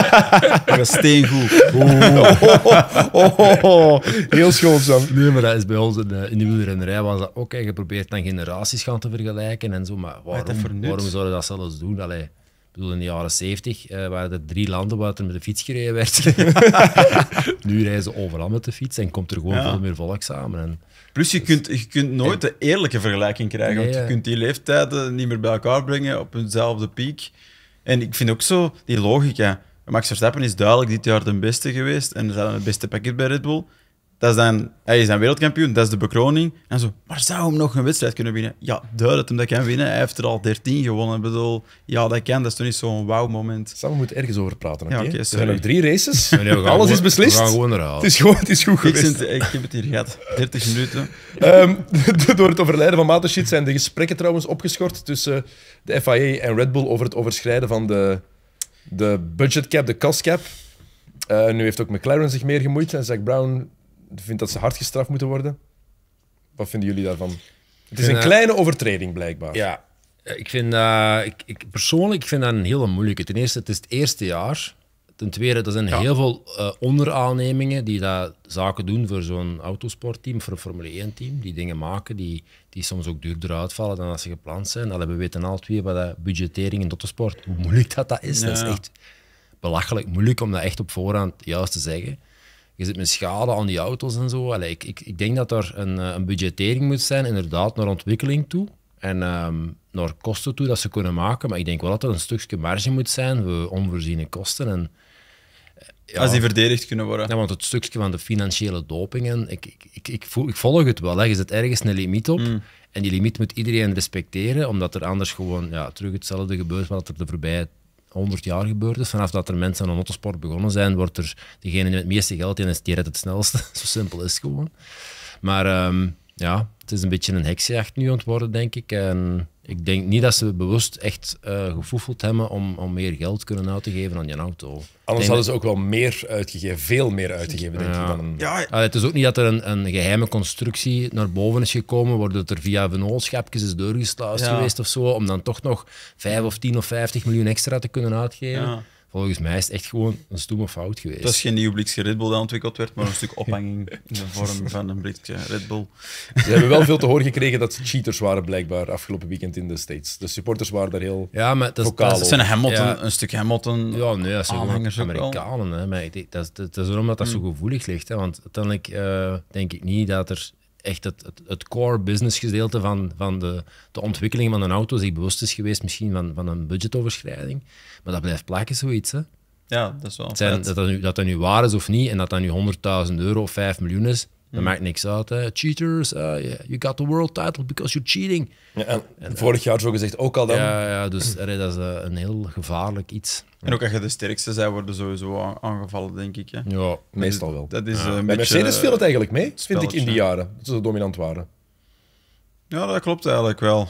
dat was steengoed. Oh. oh. oh. oh. Heel schoon, Sam. Nee, maar dat is bij ons in de, in de wielrennerij was dat ook. En je probeert dan generaties gaan te vergelijken en zo. Maar waarom, waarom zouden we dat zelfs doen? Allee, bedoel, in de jaren zeventig eh, waren er drie landen waar er met de fiets gereden werd. nu reizen overal met de fiets en komt er gewoon veel meer volk samen. En, Plus, je, dus kunt, je kunt nooit een de eerlijke vergelijking krijgen, want je kunt die leeftijden niet meer bij elkaar brengen op eenzelfde piek. En ik vind ook zo die logica. Max Verstappen is duidelijk dit jaar de beste geweest en ze hadden het beste pakket bij Red Bull. Dat is dan, hij is een wereldkampioen, dat is de bekroning. En zo, maar zou hem nog een wedstrijd kunnen winnen? Ja, duidelijk hem dat kan winnen. Hij heeft er al 13 gewonnen. bedoel, ja, dat kan. Dat is toch niet zo'n wauw-moment. Sam, we moeten ergens over praten. oké? er zijn nog drie races. Alles is beslist. We gaan gewoon herhalen. Het is, gewoon, het is goed geweest. Ik, heb het hier gehad. 30 minuten. Ehm, door het overlijden van Mateschitz zijn de gesprekken trouwens opgeschort tussen eh, de FIA en Red Bull over het overschrijden van de, de budget cap, de cost cap. Eh, nu heeft ook McLaren zich meer gemoeid en Zach Brown vindt dat ze hard gestraft moeten worden. Wat vinden jullie daarvan? Het is een kleine overtreding blijkbaar. Ja, ik vind uh, ik, ik, persoonlijk vind dat een hele moeilijke. Ten eerste, het is het eerste jaar. Ten tweede, er zijn heel veel uh, onderaannemingen die dat zaken doen voor zo'n autosportteam, voor een Formule 1-team, die dingen maken die, die soms ook duurder uitvallen dan als ze gepland zijn. hebben we weten al twee bij dat budgettering in autosport, hoe moeilijk dat, dat is. Dat is echt belachelijk moeilijk om dat echt op voorhand juist te zeggen je zit met schade aan die auto's en zo. ik, ik, denk dat er een, eh, een budgettering moet zijn, inderdaad, naar ontwikkeling toe. En um, naar kosten toe dat ze kunnen maken. Maar ik denk wel dat er een stukje marge moet zijn voor onvoorziene kosten. En, eh, ja, Als die verdedigd kunnen worden. Ja, want het stukje van de financiële dopingen, ik, ik, ik, ik, ik volg het wel. Hè. Je zet ergens een limiet op. Mm. En die limiet moet iedereen respecteren, omdat er anders gewoon ja, terug hetzelfde gebeurt wat er de voorbije 100 jaar gebeurd Vanaf dat er mensen aan autosport begonnen zijn, wordt er degene met het meeste geld en is die het snelste. Zo simpel is het gewoon. Maar ehm, ja, het is een beetje een heksjacht nu aan worden, denk ik. En ik denk niet dat ze bewust echt uh, gefoefeld hebben om, om meer geld kunnen uit te geven aan je auto. Anders hadden ze ook wel meer uitgegeven, veel meer uitgegeven, denk ik. Dan ja. het is ook niet dat er een, een, geheime constructie naar boven is gekomen, waardoor er via vennootschapjes is doorgesluist geweest of zo, om dan toch nog 5 of 10 of 50 miljoen extra te kunnen uitgeven volgens mij is het echt gewoon een stomme fout geweest. Dat is geen nieuw blikje Red Bull dat ontwikkeld werd, maar een stuk ophanging in de vorm van een blikje Red Bull. Ze hebben wel veel te horen gekregen dat ze cheaters waren, blijkbaar, afgelopen weekend in de States. De supporters waren daar heel ja, maar dat, zijn Hamilton, een stuk Hamilton Ja, nee, dat Amerikanen. Hè. dat, dat, is erom dat dat zo hmm. gevoelig ligt. Hè. Want uiteindelijk eh, denk ik niet dat er echt het, het, core business gedeelte van, van de, de ontwikkeling van een auto zich bewust is geweest, misschien van, van een budgetoverschrijding. Maar dat blijft plakken, zoiets. Hè? Ja, dat is wel. zijn, dat, dat, nu, dat dat nu waar is of niet, en dat dat nu 100.000 euro of 5 miljoen is, dat maakt niks uit. Hè. Cheaters, eh, you got the world title because you're cheating. Ja, en, eh, vorig jaar zo gezegd ook al dan. Ja, ja dus dat is eh, een heel gevaarlijk iets. En ook als je de sterkste zij worden sowieso aangevallen, denk ik. Hè. Ja, meestal wel. Dat is, beetje, Mercedes viel het eigenlijk mee, vind ik, in die jaren. Dat ze dominant waren. Ja, dat klopt eigenlijk wel.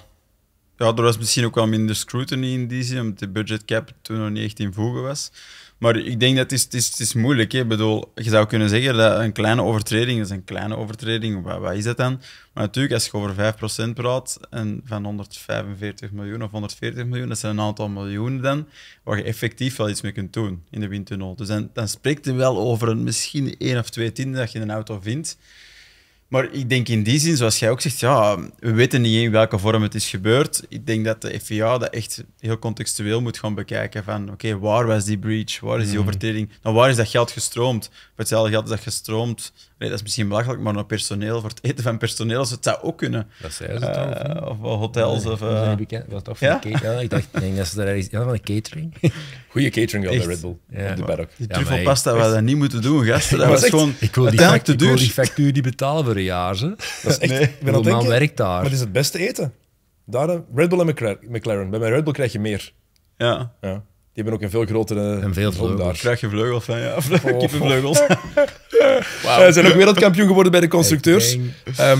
Ja, er was misschien ook wel minder scrutiny in die zin, omdat de budget cap toen nog niet echt in voegen was. Maar ik denk dat het is, het is, het is moeilijk is. bedoel, je zou kunnen zeggen dat een kleine overtreding is een kleine overtreding. Wat, wat is dat dan? Maar natuurlijk, als je over 5% praat en van 145 miljoen of 140 miljoen, dat zijn een aantal miljoenen dan, waar je effectief wel iets mee kunt doen in de windtunnel. Dus dan, dan spreekt er wel over een, misschien één of twee tienden dat je een auto vindt. Maar ik denk in die zin, zoals jij ook zegt, ja, we weten niet in welke vorm het is gebeurd. Ik denk dat de FIA dat echt heel contextueel moet gaan bekijken. Van oké, waar was die breach? Waar is die mhm. overtreding? Nou, waar is dat geld gestroomd? Voor hetzelfde geld is dat gestroomd nee, dat is misschien belachelijk, maar naar personeel, voor het eten van personeel, het zou ook kunnen. Dat zijn ze uh, toch? Of, eh, hotels. Nee, of, uh... Eh, dat bekend, was toch ja? van ja? ik dacht denk dat ze daar iets ja, van een catering. Goede catering wel de Red Bull. Ja. De paddock. Die truffelpasta, we dat niet moeten doen, gasten. Dat was, gewoon ik wil te die factuur die betalen voor een jaar, ze. Dat is echt, nee, ik ben dat denken, werkt daar. Maar het is het beste eten. Daar, eh, Red Bull en McLaren. Bij mijn Red Bull krijg je meer. Ja. ja. Je hebben ook een veel grotere... En veel vleugels. Krijg je vleugels van, ja. Oh. Kippenvleugels. wow. Ze zijn ook wereldkampioen geworden bij de constructeurs. Ehm,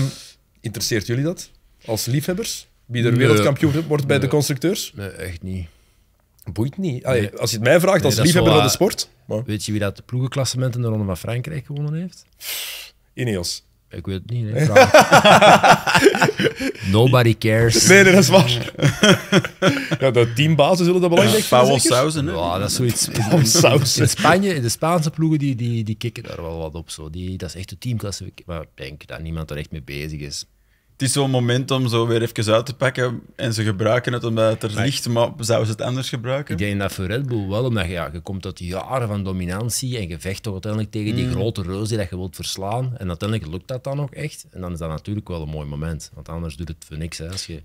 interesseert jullie dat? Als liefhebbers? Wie er wereldkampioen wordt bij de constructeurs? Nee, echt niet. Boeit niet. Als je het mij vraagt, als liefhebber van de sport... Maar. Weet je wie dat de ploegenklassement in de Ronde van Frankrijk gewonnen heeft? Ineos. Ik weet het niet, Nobody cares. Nee, nee, dat is waar. ja, teambazen zullen dat belangrijk zijn. Ja, sausen, Ja, dat is zoiets. In, Spanje, de Spaanse ploegen, die, die, die kicken daar wel wat op. Zo. Die, dat is echt een teamklasse. Maar ik denk dat niemand er echt mee bezig is het is zo'n moment om zo weer even uit te pakken. En ze gebruiken het omdat het er maar, ligt, maar zouden ze het anders gebruiken? Ik denk dat voor Red Bull wel, omdat je, ja, je komt uit jaren van dominantie en je vecht toch uiteindelijk tegen die mm. grote reus die dat je wilt verslaan. En uiteindelijk lukt dat dan ook echt. En dan is dat natuurlijk wel een mooi moment, want anders doet het voor niks. Hè, als, je,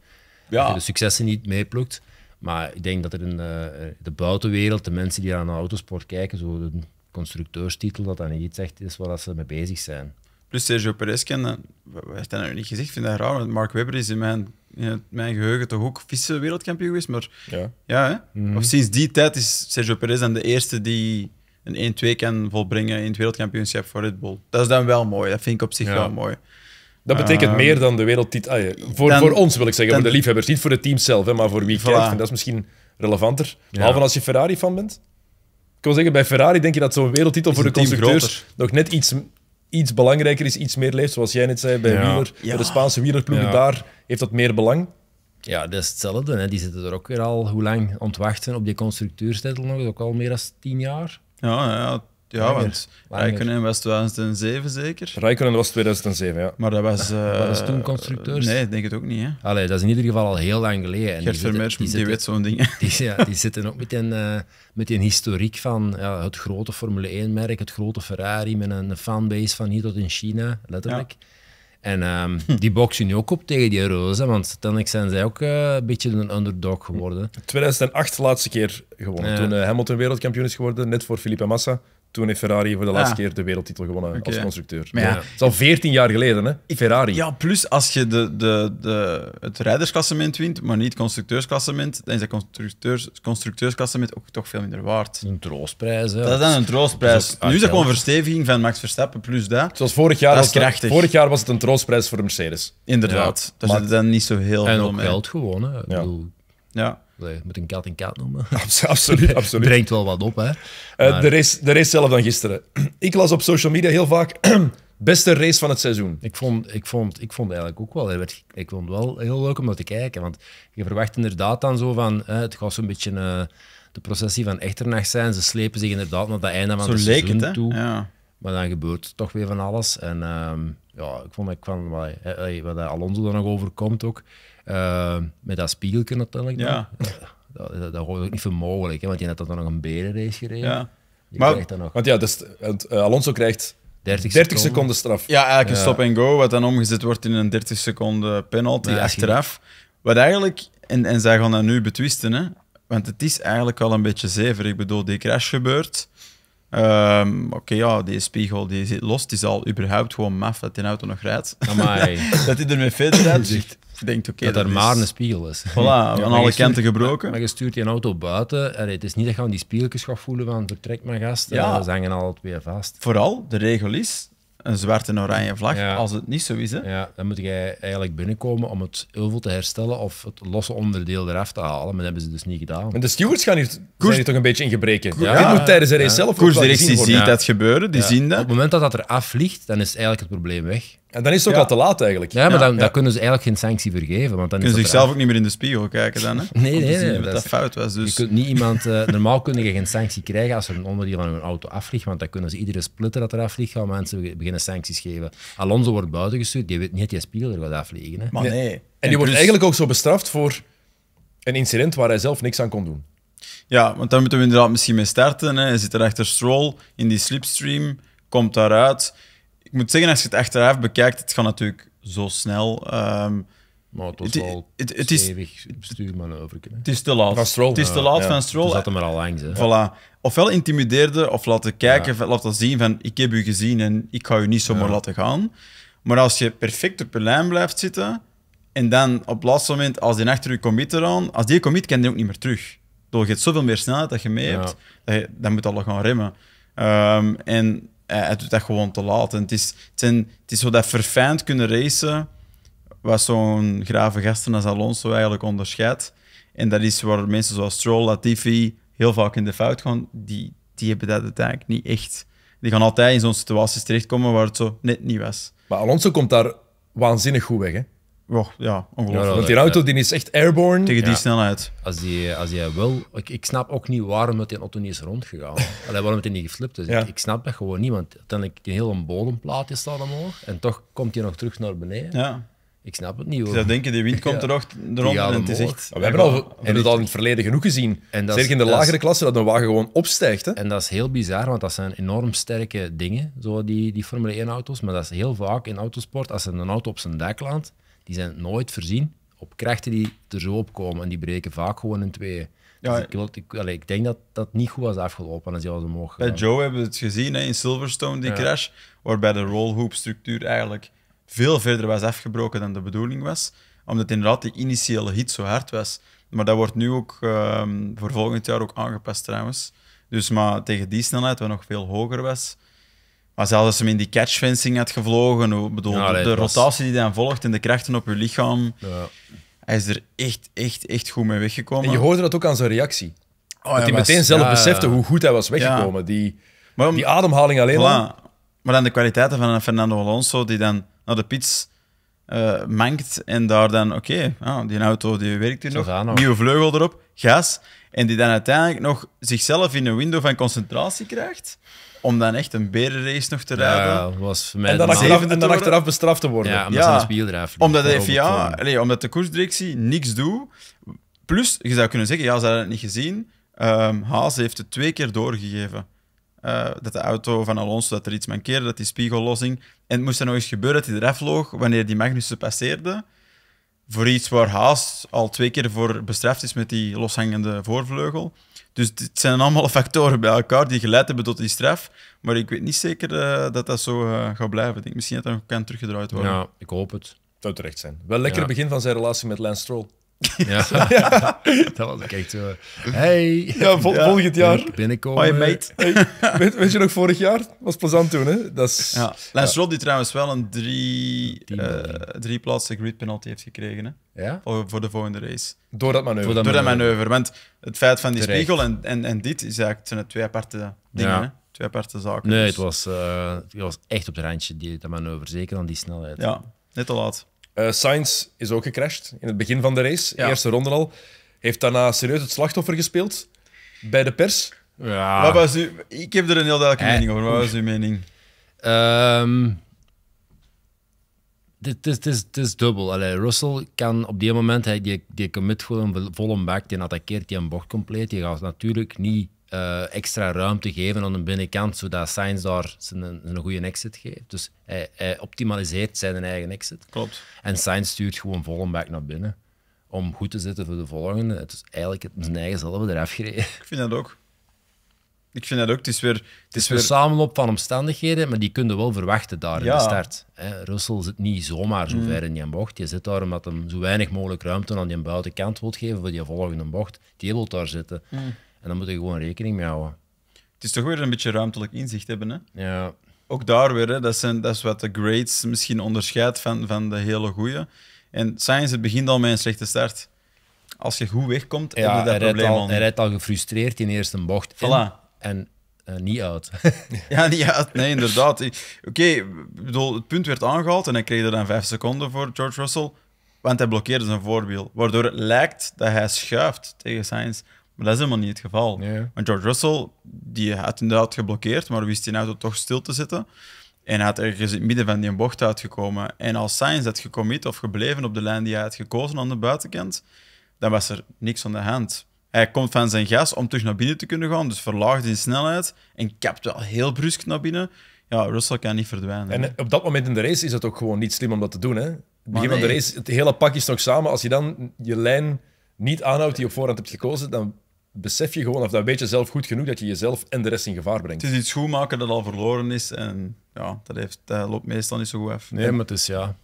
je de successen niet meeplukt. Maar ik denk dat er in de, eh, de buitenwereld, de mensen die aan de autosport kijken, zo de constructeurstitel, dat dat niet iets echt is waar ze mee bezig zijn. Plus Sergio Perez kennen, we hebben dat nou niet gezegd, ik vind dat raar, want Mark Webber is in mijn, in mijn geheugen toch ook vice wereldkampioen geweest, maar ja, ja hè? Mhm. of sinds die tijd is Sergio Perez dan de eerste die een 1-2 kan volbrengen in het wereldkampioenschap voor Red Bull. Dat is dan wel mooi, dat vind ik op zich wel mooi. Dat betekent ehm, meer dan de wereldtitel. Ah, voor, voor ons wil ik zeggen, voor de liefhebbers. Niet voor het team zelf, hè, maar voor wie voilà. kijkt. Dat is misschien relevanter. Ja. Behalve als je Ferrari-fan bent. Ik wil zeggen, bij Ferrari denk je dat zo'n wereldtitel voor de constructeurs nog net iets iets belangrijker is, iets meer leeft. Zoals jij net zei, bij, wieler, bij de Spaanse Wielerclub, daar heeft dat meer belang. Ja, dat is hetzelfde. Die zitten er ook weer al hoe lang ontwachten op die constructeurstitel nog. Dat is ook al meer dan tien jaar. Ja, ja ja, want Raikkonen was 2007 zeker. Raikkonen was 2007, ja. Maar dat was... Eh, toen constructeurs? Nee, denk het ook niet. Hè. Allee, dat is in ieder geval al heel lang geleden. die, die, weet zo'n ding. Die, die zitten ook met een, eh, met een historiek van ja, het grote Formule 1-merk, het grote Ferrari, met een fanbase van hier tot in China, letterlijk. En ehm, die boksen nu ook op tegen die rozen, want uiteindelijk zijn zij ook eh, een beetje een underdog geworden. 2008 hm. laatste keer gewonnen, toen Hamilton wereldkampioen is geworden, net voor Felipe Massa. Toen heeft Ferrari voor de laatste ah. keer de wereldtitel gewonnen als constructeur. Maar ja. is al 14 jaar geleden, hè? Ferrari. Ja, plus als je de, de, de, het rijdersklassement wint, maar niet het constructeursklassement, dan is het constructeurs, constructeursklassement ook toch veel minder waard. Een troostprijs, Dat is dan een troostprijs. nu is dat ah, gewoon een versteviging van Max Verstappen plus dat. Zoals vorig jaar, was het, vorig jaar was het een troostprijs voor Mercedes. Inderdaad. Ja, dan niet zo heel en veel ook geld gewonnen. Ja. ja je moet een kat in kat noemen. Absoluut, absoluut. Brengt wel wat op, hè. Eh, de, race, de race zelf dan gisteren. Ik las op social media heel vaak... beste race van het seizoen. Ik vond, ik vond, ik vond eigenlijk ook wel. ik vond het wel heel leuk om dat te kijken. Want je verwacht inderdaad dan zo van. het gaat zo'n beetje eh, de processie van Echternacht zijn. Ze slepen zich inderdaad naar dat einde van zo het seizoen het, toe. Ja. Maar dan gebeurt toch weer van alles. En ehm, ja, ik vond ik van wat, Alonso er nog overkomt ook. Ehm, met dat spiegelje natuurlijk. Ja. Dat, dat, dat niet voor mogelijk, hè, want je had dan nog een berenrace gereden. Ja. maar, nog... Want ja, dus, eh, Alonso krijgt 30 seconden. 30 seconden. straf. Ja, eigenlijk een stop and go, wat dan omgezet wordt in een 30 seconden penalty achteraf. Wat eigenlijk, en, en zij gaan dat nu betwisten, hè, want het is eigenlijk al een beetje zever. Ik bedoel, die crash gebeurt. Ehm, oké, ja, die spiegel die zit los. Het is al überhaupt gewoon maf dat die auto nog rijdt. dat hij ermee verder rijdt. dat, er maar een spiegel is. Voilà, aan alle kanten gebroken. Maar je stuurt die auto buiten. het is niet dat je aan die spiegeltjes gaat voelen van vertrek mijn gast. Ja. Eh, ze hangen al weer vast. Vooral, de regel is een zwarte en oranje vlag, als het niet zo is. Hè? Ja, dan moet jij eigenlijk binnenkomen om het veel te herstellen of het losse onderdeel eraf te halen. Maar dat hebben ze dus niet gedaan. En de stewards gaan hier, Koers... hier toch een beetje in gebreken. Ja. Dit moet tijdens de race zelf Koersdirectie ziet dat gebeuren, die zien dat. Op het moment dat dat eraf vliegt, dan is eigenlijk het probleem weg. En dan is het ook al te laat eigenlijk. Ja, maar dan, dan kunnen ze eigenlijk geen sanctie vergeven. Want dan kunnen ze zichzelf ook niet meer in de spiegel kijken dan, hè? nee, nee, nee. Dat, fout was. Dus. Je kunt niet iemand, eh, normaal kun je geen sanctie krijgen als er een onderdeel van hun auto afvliegt, want dan kunnen ze iedere splitter dat er afvliegt gaan mensen beginnen sancties geven. Alonso wordt buiten gestuurd, die weet niet dat die spiegel er gaat afvliegen. Hè? Maar nee. En, die wordt dus- eigenlijk ook zo bestraft voor een incident waar hij zelf niks aan kon doen. Ja, want daar moeten we inderdaad misschien mee starten. Hè. Hij zit er achter Stroll in die slipstream, komt daaruit ik moet zeggen, als je het achteraf bekijkt, het gaat natuurlijk zo snel. Ehm, maar het was het, wel het, het bestuurmanoeuvre. Het is te laat. Van Stroll. Het is te eh, laat van Stroll. zat hem er al langs. Hè. Voilà. Ofwel intimideerde, of laten kijken, laten zien van ik heb u gezien en ik ga u niet zomaar laten gaan. Maar als je perfect op je lijn blijft zitten en dan op het laatste moment, als die achter je commit eraan, als die commit, kan die ook niet meer terug. Door je hebt zoveel meer snelheid dat je mee hebt, dan moet al gaan remmen. Ehm, en eh, hij doet dat gewoon te laat. het is, het, het is zo dat verfijnd kunnen racen, wat zo'n grave gasten als Alonso eigenlijk onderscheidt. En dat is waar mensen zoals Stroll, Latifi heel vaak in de fout gaan. Die, die hebben dat uiteindelijk niet echt. Die gaan altijd in zo'n situatie terechtkomen waar het zo net niet was. Maar Alonso komt daar waanzinnig goed weg. Hè? Oh, ja, ongelooflijk. Want die auto die is echt airborne. Tegen die snelheid. Als die, als die wil, ik, ik snap ook niet waarom het die auto niet is rondgegaan. Allee, waarom het die niet geflipt is. Ik, ik snap dat gewoon niet, want uiteindelijk die hele bodemplaatje staat omhoog en toch komt hij nog terug naar beneden. Ja. Ik snap het niet Ze zou denken, die wind komt er nog rond. en het is echt... We hebben, al, we het al in het verleden genoeg gezien. Zeker in de lagere klasse dat een wagen gewoon opstijgt. Hè? En dat is heel bizar, want dat zijn enorm sterke dingen, zo die, die Formule 1-auto's. Maar dat is heel vaak in autosport, als een auto op zijn dak landt, die zijn nooit voorzien op krachten die er zo op komen. En die breken vaak gewoon in tweeën. Ja, dus ik, ik, ik, denk dat dat niet goed was afgelopen als hij was omhoog Bij Joe hebben we het gezien hè, in Silverstone, die crash, waarbij de rollhoopstructuur structuur eigenlijk veel verder was afgebroken dan de bedoeling was. Omdat inderdaad de initiële hit zo hard was. Maar dat wordt nu ook um, voor volgend jaar ook aangepast trouwens. Dus maar tegen die snelheid, wat nog veel hoger was, maar zelfs als hem in die catchfencing had gevlogen, bedoel, de rotatie die dan volgt en de krachten op je lichaam. Ja. Hij is er echt, echt, echt goed mee weggekomen. En je hoorde dat ook aan zijn reactie. Oh, dat hij meteen zelf ja, besefte hoe goed hij was weggekomen. Die, die ademhaling alleen Maar dan de kwaliteiten van een Fernando Alonso, die dan naar de pits uh, mankt en daar dan, oké, die auto die werkt hier nog, nog, nieuwe vleugel erop, gas. En die dan uiteindelijk nog zichzelf in een window van concentratie krijgt om dan echt een berenrace nog te rijden. Ja, was voor mij en, dan achteraf, en dan achteraf bestraft te worden. Ja, omdat ja, Omdat de FIA, nee, omdat de koersdirectie niks doet. Plus, je zou kunnen zeggen, ja, ze hadden het niet gezien. Ehm, Haas heeft het twee keer doorgegeven. Eh, dat de auto van Alonso, dat er iets mankeerde, dat die spiegellossing. En het moest er nog eens gebeuren dat hij eraf vloog wanneer die Magnussen passeerde. Voor iets waar Haas al twee keer voor bestraft is met die loshangende voorvleugel. Dus het zijn allemaal factoren bij elkaar die geleid hebben tot die straf. Maar ik weet niet zeker eh, dat dat zo eh, gaat blijven. Ik denk, misschien dat dat nog kan teruggedraaid worden. Ja, ik hoop het. Het zou terecht zijn. Wel lekker begin van zijn relatie met Lance Stroll. Ja. dat was ook echt Hey. Ja, volgend jaar. Binnenkomen. mate. Hey. Weet, je nog, vorig jaar? was plezant toen, hè? Dat is, ja. Lens ja. die trouwens wel een drie, eh, drie plaatsen grid penalty heeft gekregen, hè? Ja? Voor, voor de volgende race. Door dat manoeuvre. Door dat, manoeuvre. Want het feit van die spiegel en, en, en dit is eigenlijk zijn twee aparte dingen, hè? Twee aparte zaken. Nee, dus- het, was, eh, het was echt op het randje, die, dat manoeuvre. Zeker aan die snelheid. Ja, net te laat. Uh, Sainz is ook gecrashed in het begin van de race, eerste ronde al. Heeft daarna serieus het slachtoffer gespeeld bij de pers. Ja. Wat was u, ik heb er een heel duidelijke eh. mening over. Wat was uw mening? Um, dit, is, dit, is, dit is dubbel. Allee, Russell kan op die moment, hij, die, die commit gewoon vol een die attackeert die een bocht compleet. Je gaat natuurlijk niet eh, extra ruimte geven aan de binnenkant, zodat Science daar een goede exit geeft. Dus hij, optimaliseert zijn eigen exit. Klopt. En Science stuurt gewoon vol back naar binnen om goed te zitten voor de volgende. Het is eigenlijk het, zijn eigen zelf eraf gereden. Ik vind dat ook. Ik vind dat ook. Het is weer... Het, is weer... een samenloop van omstandigheden, maar die kunnen wel verwachten daar in de start. Hè? Russell zit niet zomaar zo mm. ver in die bocht. Je zit daar omdat hem zo weinig mogelijk ruimte aan die buitenkant wil geven voor die volgende bocht. Die wil daar zitten. Mm. En dan moet je gewoon rekening mee houden. Het is toch weer een beetje ruimtelijk inzicht hebben, hè? Ja. Ook daar weer, hè? Dat, zijn, dat is wat de grades misschien onderscheidt van, van de hele goede. En science, het begint al met een slechte start. Als je goed wegkomt, ja, heb je dat probleem al, Hij rijdt al gefrustreerd in eerste bocht. Voilà. en eh, niet uit. ja, niet uit. Nee, inderdaad. Oké, het punt werd aangehaald en hij kreeg er dan vijf seconden voor, George Russell. Want hij blokkeerde zijn voorwiel. Waardoor het lijkt dat hij schuift tegen science. Maar dat is helemaal niet het geval. Want George Russell, die had inderdaad geblokkeerd, maar wist die auto nou toch stil te zitten. En hij had ergens in het midden van die bocht uitgekomen. En als Sainz had gecommit of gebleven op de lijn die hij had gekozen aan de buitenkant, dan was er niks aan de hand. Hij komt van zijn gas om terug naar binnen te kunnen gaan, dus verlaagde in snelheid en kapt wel heel brusk naar binnen. Ja, Russell kan niet verdwijnen. En op dat moment in de race is het ook gewoon niet slim om dat te doen. Hè? Het begin van de race, het hele pakje is nog samen. Als je dan je lijn niet aanhoudt die je op voorhand hebt gekozen, dan besef je gewoon, of dat weet je zelf goed genoeg, dat je jezelf en de rest in gevaar brengt. Het is iets goed maken dat al verloren is en ja, dat, heeft, loopt meestal niet zo goed af. Nee, maar het is ja.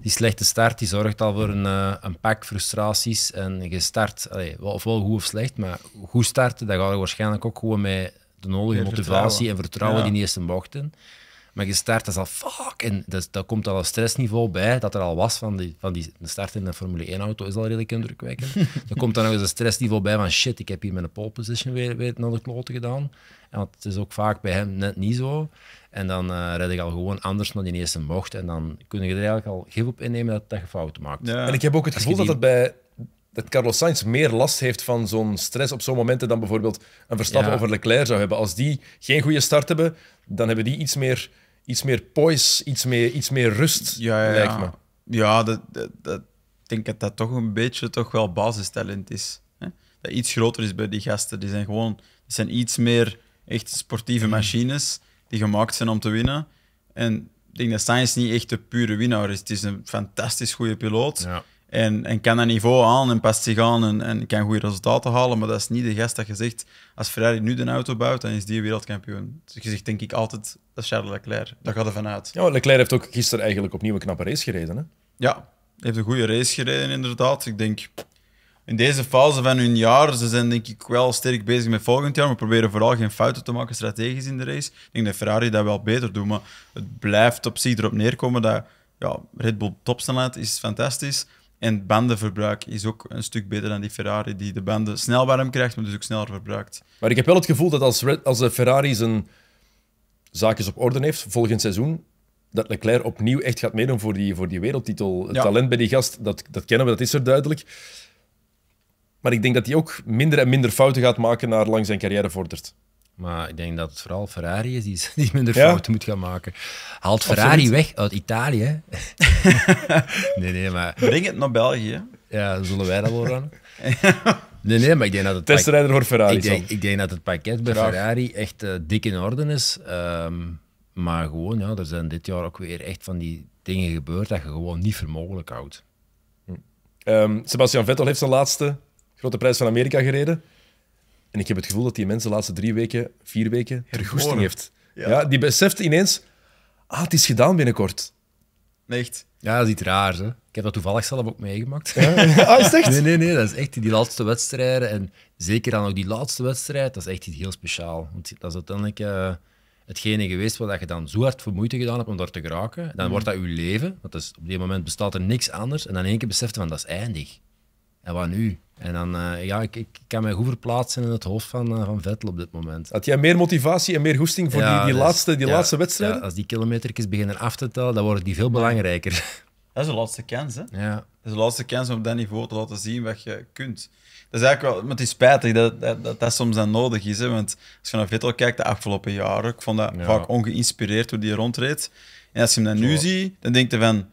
Die slechte start die zorgt al voor een, eh, een pak frustraties. En je start, allee, ofwel goed of slecht, maar goed starten, dat gaat waarschijnlijk ook gewoon met de nodige motivatie en vertrouwen ja. die in eerste bochten maar je start, is al fuck. En dat, komt al een stressniveau bij, dat er al was van die, van die de start in een Formule 1-auto, is al redelijk indrukwekkend. dan komt dan nog eens een stressniveau bij van shit, ik heb hier mijn pole position weer, weer naar de kloten gedaan. En want het is ook vaak bij hem net niet zo. En dan eh, red ik al gewoon anders dan die eerste mocht. En dan kun je er eigenlijk al gif op innemen dat, dat je fouten maakt. En ik heb ook het gevoel dat het bij dat Carlos Sainz meer last heeft van zo'n stress op zo'n momenten dan bijvoorbeeld een Verstappen over Leclerc zou hebben. Als die geen goede start hebben, dan hebben die iets meer iets meer poise, iets meer, iets meer rust, ja, ja, lijkt me. Ja, dat, dat, ik denk dat dat toch een beetje toch wel basistalent is. Hè? Dat iets groter is bij die gasten. Die zijn gewoon die zijn iets meer echt sportieve mm. machines die gemaakt zijn om te winnen. En ik denk dat Sainz niet echt de pure winnaar is. Het is een fantastisch goede piloot. Ja. En, en kan dat niveau aan en past zich aan en, en kan goede resultaten halen. Maar dat is niet de gast dat je zegt, als Ferrari nu de auto bouwt, dan is die wereldkampioen. Dus je zegt denk ik altijd, dat is Charles Leclerc. dat gaat er vanuit. Ja, Leclerc heeft ook gisteren eigenlijk opnieuw een knappe race gereden. Hè? Ja, heeft een goede race gereden inderdaad. Ik denk, in deze fase van hun jaar, ze zijn denk ik wel sterk bezig met volgend jaar, maar proberen vooral geen fouten te maken strategisch in de race. Ik denk dat Ferrari dat wel beter doet, maar het blijft op zich erop neerkomen dat ja, Red Bull topsnelheid is fantastisch. En bandenverbruik is ook een stuk beter dan die Ferrari, die de banden snel warm krijgt, maar dus ook sneller verbruikt. Maar ik heb wel het gevoel dat als, als de eh, Ferrari zijn zaakjes op orde heeft volgend seizoen, dat Leclerc opnieuw echt gaat meedoen voor die, voor die wereldtitel. Het talent bij die gast, dat, dat kennen we, dat is er duidelijk. Maar ik denk dat hij ook minder en minder fouten gaat maken naar lang zijn carrière vordert. Maar ik denk dat het vooral Ferrari is die, die minder fouten moet gaan maken. Haalt Ferrari weg uit Italië. nee, nee, maar... Breng het naar België. Ja, zullen wij dat wel runnen? Nee, nee, maar ik denk dat het... Testrijder voor Ferrari. Ik denk, ik denk dat het pakket bij Ferrari echt eh, dik in orde is. Ehm, maar gewoon, ja, er zijn dit jaar ook weer echt van die dingen gebeurd dat je gewoon niet voor mogelijk houdt. Ehm, Sebastian Vettel heeft zijn laatste grote prijs van Amerika gereden. En ik heb het gevoel dat die mensen de laatste drie weken, vier weken, terug heeft. Ja. die beseft ineens, ah, het is gedaan binnenkort. echt. Ja, dat is iets raars. Hè? Ik heb dat toevallig zelf ook meegemaakt. Ja? Ah, echt? Nee, nee, nee, dat is echt die laatste wedstrijden. En zeker dan ook die laatste wedstrijd, dat is echt iets heel speciaal. Want dat is uiteindelijk eh, hetgene geweest waar je dan zo hard voor moeite gedaan hebt om daar te geraken. Dan mhm. wordt dat je leven. dat is, op die moment bestaat er niks anders. En dan in één keer beseft van, dat is eindig. En wat nu? En dan, uh, ja, ik, ik, kan mij goed verplaatsen in het hoofd van, eh, van Vettel op dit moment. Had jij meer motivatie en meer goesting voor die, die, dus- laatste, die laatste wedstrijden? Ja, als die kilometertjes beginnen af te tellen, dan worden die veel belangrijker. Dat is de laatste kans, hè? Ja. Dat is de laatste kans om op dat niveau te laten zien wat je kunt. Dat is eigenlijk wel, maar het is spijtig dat dat, dat, dat soms dan nodig is. Hè? Want als je naar Vettel kijkt de afgelopen jaren, ik vond dat vaak ongeïnspireerd hoe die rondreed. En als je hem dan nu ziet, dan denk je van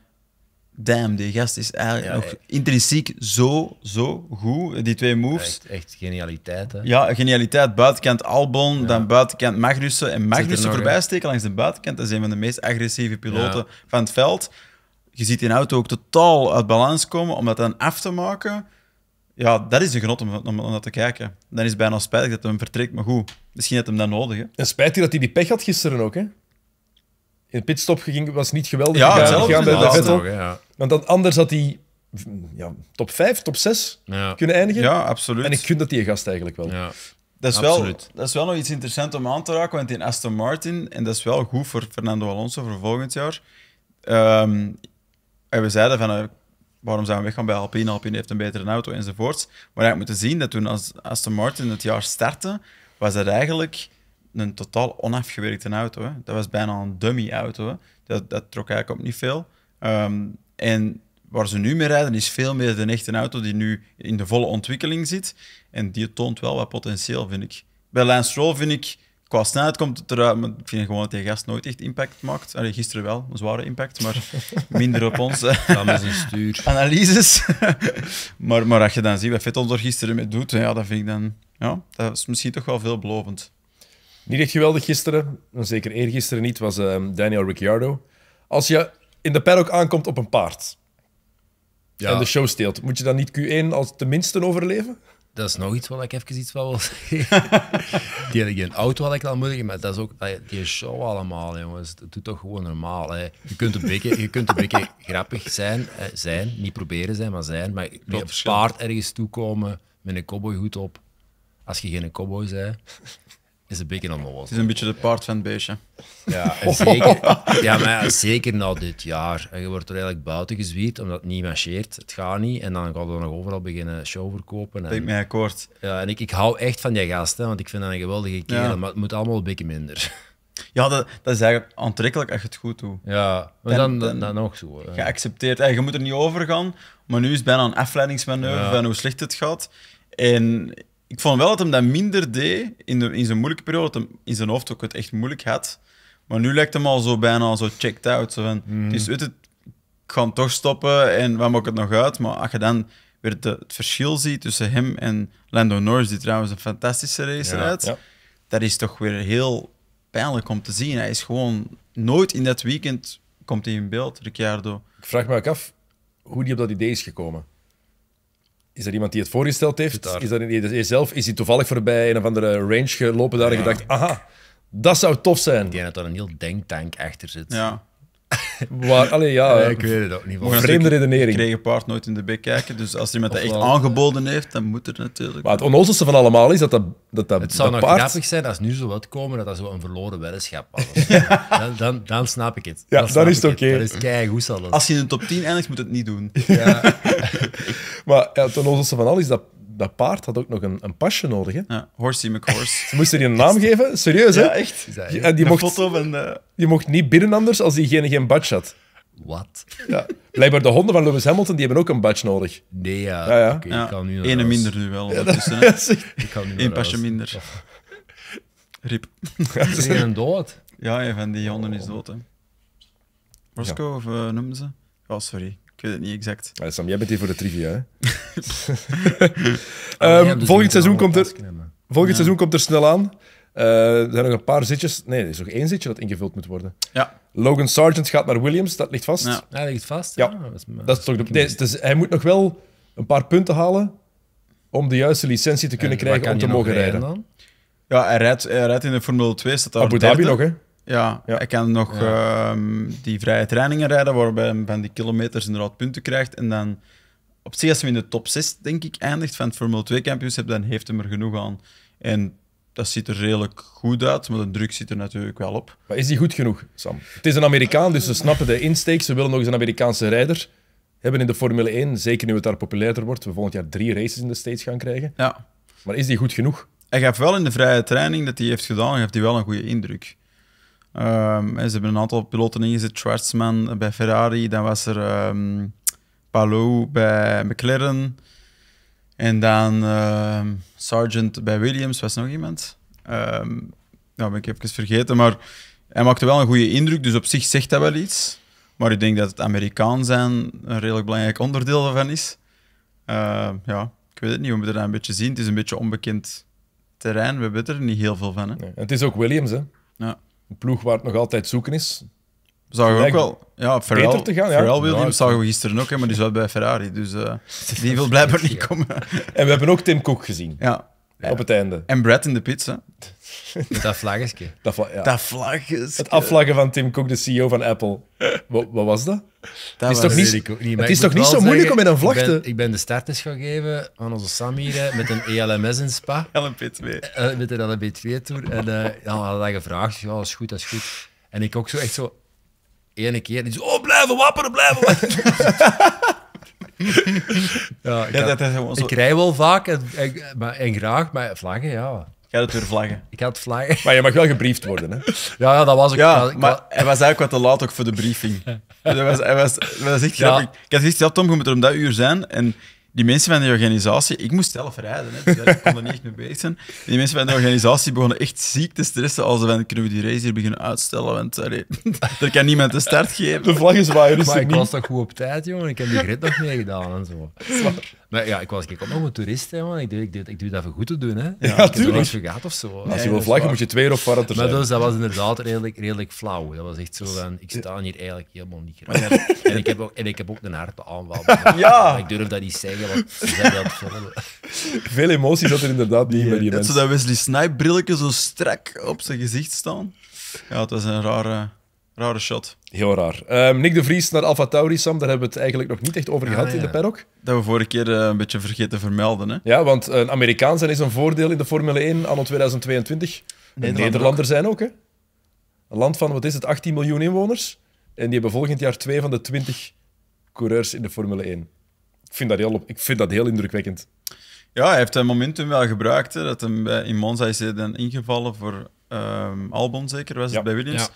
damn, die gast is eigenlijk nog intrinsiek zo, zo goed. Die twee moves. Echt, echt genialiteit, hè? Ja, genialiteit. Buitenkant Albon, dan buitenkant Magnussen. En Magnussen voorbij steken langs de buitenkant. Dat is een van de meest agressieve piloten van het veld. Je ziet die auto ook totaal uit balans komen om dat dan af te maken. Ja, dat is een genot om, om, dat te kijken. Dan is het bijna spijtig dat hem vertrekt, maar goed. Misschien had hem dat nodig. Hè. En spijtig dat hij die pech had gisteren ook, hè? In de pitstop ging, was niet geweldig. Ja, zelf hetzelfde. ja. Want anders had hij ja, top 5, top 6 kunnen eindigen. Ja, absoluut. En ik vind dat die gast eigenlijk wel. Ja. Dat is, wel, dat is wel nog iets interessants om aan te raken, want in Aston Martin, en dat is wel goed voor Fernando Alonso voor volgend jaar. Ehm, we zeiden van, eh, waarom zijn we weggaan bij Alpine? Alpine heeft een betere auto enzovoorts. Maar je moet zien dat toen Aston Martin het jaar startte, was dat eigenlijk een totaal onafgewerkte auto. Dat was bijna een dummy auto. Dat, dat trok eigenlijk ook niet veel. Um, en waar ze nu mee rijden is veel meer de echte auto die nu in de volle ontwikkeling zit. En die toont wel wat potentieel, vind ik. Bij Lance Stroll vind ik, qua snelheid komt het eruit, maar ik vind gewoon dat die gast nooit echt impact maakt. gisteren wel, een zware impact, maar minder op ons. Dat is een stuur. Analyses. maar, maar als je dan ziet wat Vettel er gisteren mee doet, ja, dat vind ik dan... Ja, dat is misschien toch wel veelbelovend. Niet echt geweldig gisteren, zeker eergisteren niet, was ehm, Daniel Ricciardo. Als je in de paddock aankomt op een paard. Ja. En de show steelt. Moet je dan niet Q1 als tenminste overleven? Dat is nog iets wat ik even iets van wil zeggen. die, in auto had ik al moeilijk, maar dat is ook die show allemaal, jongens. Dat doet toch gewoon normaal. Hè. Je kunt een beetje, je kunt een grappig zijn, eh, zijn, niet proberen zijn, maar zijn. Maar op paard ergens toekomen met een goed op, als je geen cowboy bent is een beetje onnozel. Het is een beetje de part van het beestje. Ja, zeker, ja, maar zeker na dit jaar. En je wordt er eigenlijk buiten gezwierd omdat het niet marcheert. Het gaat niet. En dan gaan we nog overal beginnen show verkopen. En, ik akkoord. Ja, en ik, ik hou echt van die gasten, want ik vind dat een geweldige kerel. Maar het moet allemaal een beetje minder. Ja, dat, dat is eigenlijk aantrekkelijk echt je het goed doet. Ja, maar dan, dan, dan nog zo. Je accepteert, En je moet er niet over gaan, maar nu is het bijna een afleidingsmanoeuvre van hoe slecht het gaat. En ik vond wel dat hem dat minder deed in, de, in zijn moeilijke periode. Dat in zijn hoofd ook het echt moeilijk had. Maar nu lijkt hem al zo bijna zo checked out. van, Dus weet het, ik ga hem toch stoppen en waar maakt het nog uit? Maar als je dan weer het verschil ziet tussen hem en Lando Norris, die trouwens een fantastische race rijdt, dat is toch weer heel pijnlijk om te zien. Hij is gewoon nooit in dat weekend komt hij in beeld, Ricciardo. Ik vraag me ook af hoe die op dat idee is gekomen. Is er iemand die het voorgesteld heeft? Is dat dus in zelf? Is hij toevallig voorbij een of andere range gelopen daar ja. en gedacht, aha, dat zou tof zijn. Ik denk dat er een heel denktank achter zit. Ja. Waar, allee, ja, ik weet het ook niet. Een vreemde redenering. Ik kreeg een paard nooit in de bek kijken, dus als hij met dat echt aangeboden heeft, dan moet er natuurlijk... Maar het onnozelste van allemaal is dat dat, dat, dat Het zou nog paard... grappig zijn als nu zo wat komen dat dat zo een verloren weddenschap was. ja. dan, dan, dan, snap ik het. Ja, dan, is het oké. Dat is dat? Als je in de top 10 eindigt, moet het niet doen. Ja. maar ja, ten onzonste van alles is dat dat paard had ook nog een, een pasje nodig. Hè? Ja, Horsey McHorse. Ze moesten die een naam geven, serieus hè? Ja, echt. Ja, die, mocht, foto van, eh, die mocht niet binnen anders als diegene geen badge had. Wat? Ja. Blijkbaar de honden van Lewis Hamilton, die hebben ook een badge nodig. Nee, ja. ja, ik kan nu minder nu wel. dat... ik kan nu Eén pasje minder. Oh. Rip. Is die een dood? Ja, een van die honden is dood. Hè. Roscoe, of uh, noemen ze? Oh, sorry. Ik weet het niet exact. Sam, jij bent hier voor de trivia, hè? um, volgend seizoen komt er... Volgend seizoen komt er snel aan. Uh, er zijn nog een paar zitjes. Nee, er is nog één zitje dat ingevuld moet worden. Ja. Logan Sargent gaat naar Williams, dat ligt vast. Ja, dat ligt vast. Ja. dat toch de, dus hij moet nog wel een paar punten halen om de juiste licentie te kunnen krijgen om te mogen rijden. rijden ja, hij rijdt, hij rijdt in de Formule 2. Staat daar Abu Dhabi nog, hè? Ja, ik hij kan nog ehm, die vrije trainingen rijden, waarbij hij van die kilometers inderdaad punten krijgt. En dan op zich, als hij in de top 6, denk ik, eindigt van het Formule 2-kampioenschap, dan heeft hem er genoeg aan. En dat ziet er redelijk goed uit, maar de druk zit er natuurlijk wel op. Maar is die goed genoeg, Sam? Het is een Amerikaan, dus ze snappen de insteek. Ze willen nog eens een Amerikaanse rijder hebben in de Formule 1. Zeker nu het daar populairder wordt. We volgend jaar drie races in de States gaan krijgen. Ja. Maar is die goed genoeg? Hij gaf wel in de vrije training dat hij heeft gedaan, heeft hij wel een goede indruk. Ehm, ze hebben een aantal piloten ingezet. Schwartzman bij Ferrari, dan was er um, Palou bij McLaren. En dan Sergeant ehm, Sargent bij Williams, was nog iemand. Um, nou, ben ik even vergeten, maar hij maakte wel een goede indruk, dus op zich zegt dat wel iets. Maar ik denk dat het Amerikaan zijn een redelijk belangrijk onderdeel daarvan is. ja, ik weet het niet, we moeten dat een beetje zien. Het is een beetje onbekend terrein, we weten er niet heel veel van. Hè? het is ook Williams, hè? Ja. Een ploeg waar het nog altijd zoeken is. Zagen we ook wel. Ja, Pharrell, te gaan, ja. Pharrell Williams zagen we gisteren ook, hè, maar die zat bij Ferrari. Dus eh, die wil blijkbaar niet komen. En we hebben ook Tim Cook gezien. Ja. Op het einde. En Brad in de pizza. Met dat vlaggetje. Dat, vla dat vlaggetje. Het afvlaggen van Tim Cook, de CEO van Apple. Wat, wat was dat? dat het is toch niet, niet het is toch niet zo moeilijk om met een vlag te... Ik ben, de starters gaan geven aan onze Sam hier, met een ELMS in Spa. LMP2. Eh, eh, met een LMP2-tour. En uh, we hadden dat gevraagd. Ja, dat is goed, dat is goed. En ik ook zo echt zo... Ene keer. zo, oh, blijven wapperen, blijven wapperen. ja, ik, ja, wel vaak en, maar, en graag, maar vlaggen, ja. Jij had het weer vlaggen. Ik had vlaggen. Maar je mag wel gebriefd worden, hè? Ja, ja dat was ik. Ja, maar hij was eigenlijk wat te laat ook voor de briefing. dat hij was, hij was, hij was echt ja. grappig. Ik had gezegd, ja, Tom, je moet er om dat uur zijn. En die mensen van die organisatie, ik moest zelf rijden, hè, dus ik kon er niet echt mee bezig zijn. Die mensen van de organisatie begonnen echt ziek te stressen als ze kunnen we die race hier beginnen uitstellen, want sorry, er kan niemand de start geven. De vlag is waar, dus Maar ik was toch goed op tijd, jongen, ik heb die rit nog meegedaan en zo. Maar ja, ik was ik ook nog een toerist, hè, man. Ik, doe, ik, doe, ik doe dat voor goed te doen, hè. Ja, ja ik of zo. Als je wil vlaggen, moet je twee of varen Maar dus, dat was inderdaad redelijk, redelijk flauw. Dat was echt zo van, ik sta hier eigenlijk helemaal niet graag. En ik heb ook, en ik heb ook een harde aanval. Ja! ik durf dat niet zeggen. Veel emoties had er inderdaad niet bij die mensen. dat Wesley Snipe-brilletje zo strak op zijn gezicht staan. Ja, het was een rare... Rare shot. Heel raar. Ehm, Nick de Vries naar Alfa Tauri, Sam, daar hebben we het eigenlijk nog niet echt over gehad in de paddock. Dat we vorige keer eh, een beetje vergeten vermelden. Hè? Ja, want een Amerikaan zijn is een voordeel in de Formule 1 anno 2022. En een Nederlander zijn ook, hè? Een land van, wat is het, 18 miljoen inwoners. En die hebben volgend jaar twee van de 20 coureurs in de Formule 1 vind dat heel, ik vind dat heel indrukwekkend. Ja, hij heeft het momentum wel gebruikt. Hè, dat hem bij, in Monza is hij dan ingevallen voor ehm, Albon, zeker, was het bij Williams.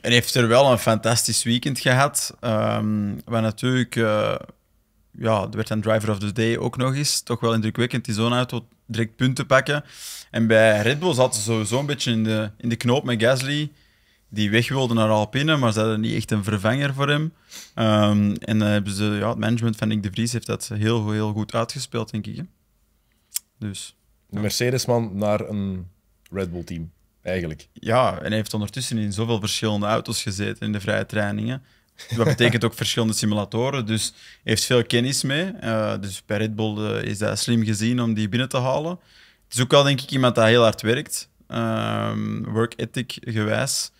En heeft er wel een fantastisch weekend gehad. Um, natuurlijk, eh, ja ja, werd dan driver of the day ook nog eens. Toch wel indrukwekkend, die zo'n auto direct punten pakken. En bij Red Bull zat ze sowieso een beetje in de, in de knoop met Gasly die weg wilde naar Alpine, maar ze hadden niet echt een vervanger voor hem. Ehm, en dan hebben ze, ja, het management van Nick de Vries heeft dat heel, heel goed uitgespeeld, denk ik. Hè? Dus, ja. Mercedesman naar een Red Bull-team, eigenlijk. Ja, en hij heeft ondertussen in zoveel verschillende auto's gezeten in de vrije trainingen. Dat betekent ook verschillende simulatoren, dus heeft veel kennis mee. Eh, dus bij Red Bull eh, is dat slim gezien om die binnen te halen. Het is ook wel, denk ik, iemand dat heel hard werkt, ehm, work ethic gewijs.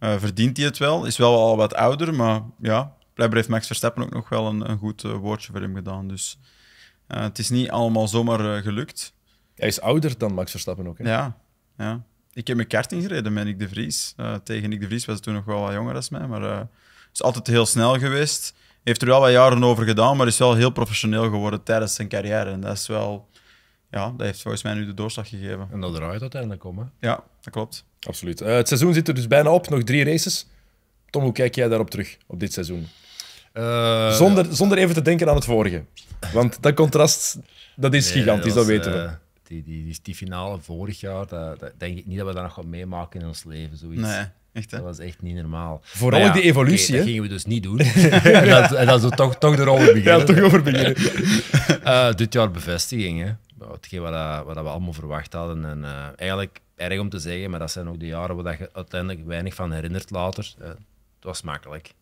Uh, verdient hij het wel? Is wel al wat ouder, maar ja, blijkbaar heeft Max Verstappen ook nog wel een, een goed eh, woordje voor hem gedaan. Dus eh, het is niet allemaal zomaar gelukt. Hij is ouder dan Max Verstappen ook. Hè? Ja, ja. Ik heb mijn kaart ingereden met Nick de Vries. tegen Nick de Vries was hij toen nog wel wat jonger dan mij, maar het is altijd heel snel geweest heeft er wel wat jaren over gedaan, maar is wel heel professioneel geworden tijdens zijn carrière. En dat is wel, ja, dat heeft volgens mij nu de doorslag gegeven. En dat draait uiteindelijk om, hè? Ja, dat klopt. Absoluut. Eh, het seizoen zit er dus bijna op, nog drie races. Tom, hoe kijk jij daarop terug, op dit seizoen? Eh, zonder, zonder even te denken aan het vorige. Want dat contrast, dat is gigantisch, dat, weten we. Eh, die, die, die, finale vorig jaar, dat, dat, denk ik niet dat we dat nog gaan meemaken in ons leven. Zoiets. Nee. Echt, dat was echt niet normaal. Vooral die evolutie. dat gingen we dus niet doen. en dat, en dat is toch, toch rol beginnen. Ja, toch over beginnen. dit jaar bevestiging. Hè hetgeen wat, eh, wat we allemaal verwacht hadden. En eh, eigenlijk erg om te zeggen, maar dat zijn ook de jaren waar je uiteindelijk weinig van herinnert later. Eh, het was makkelijk.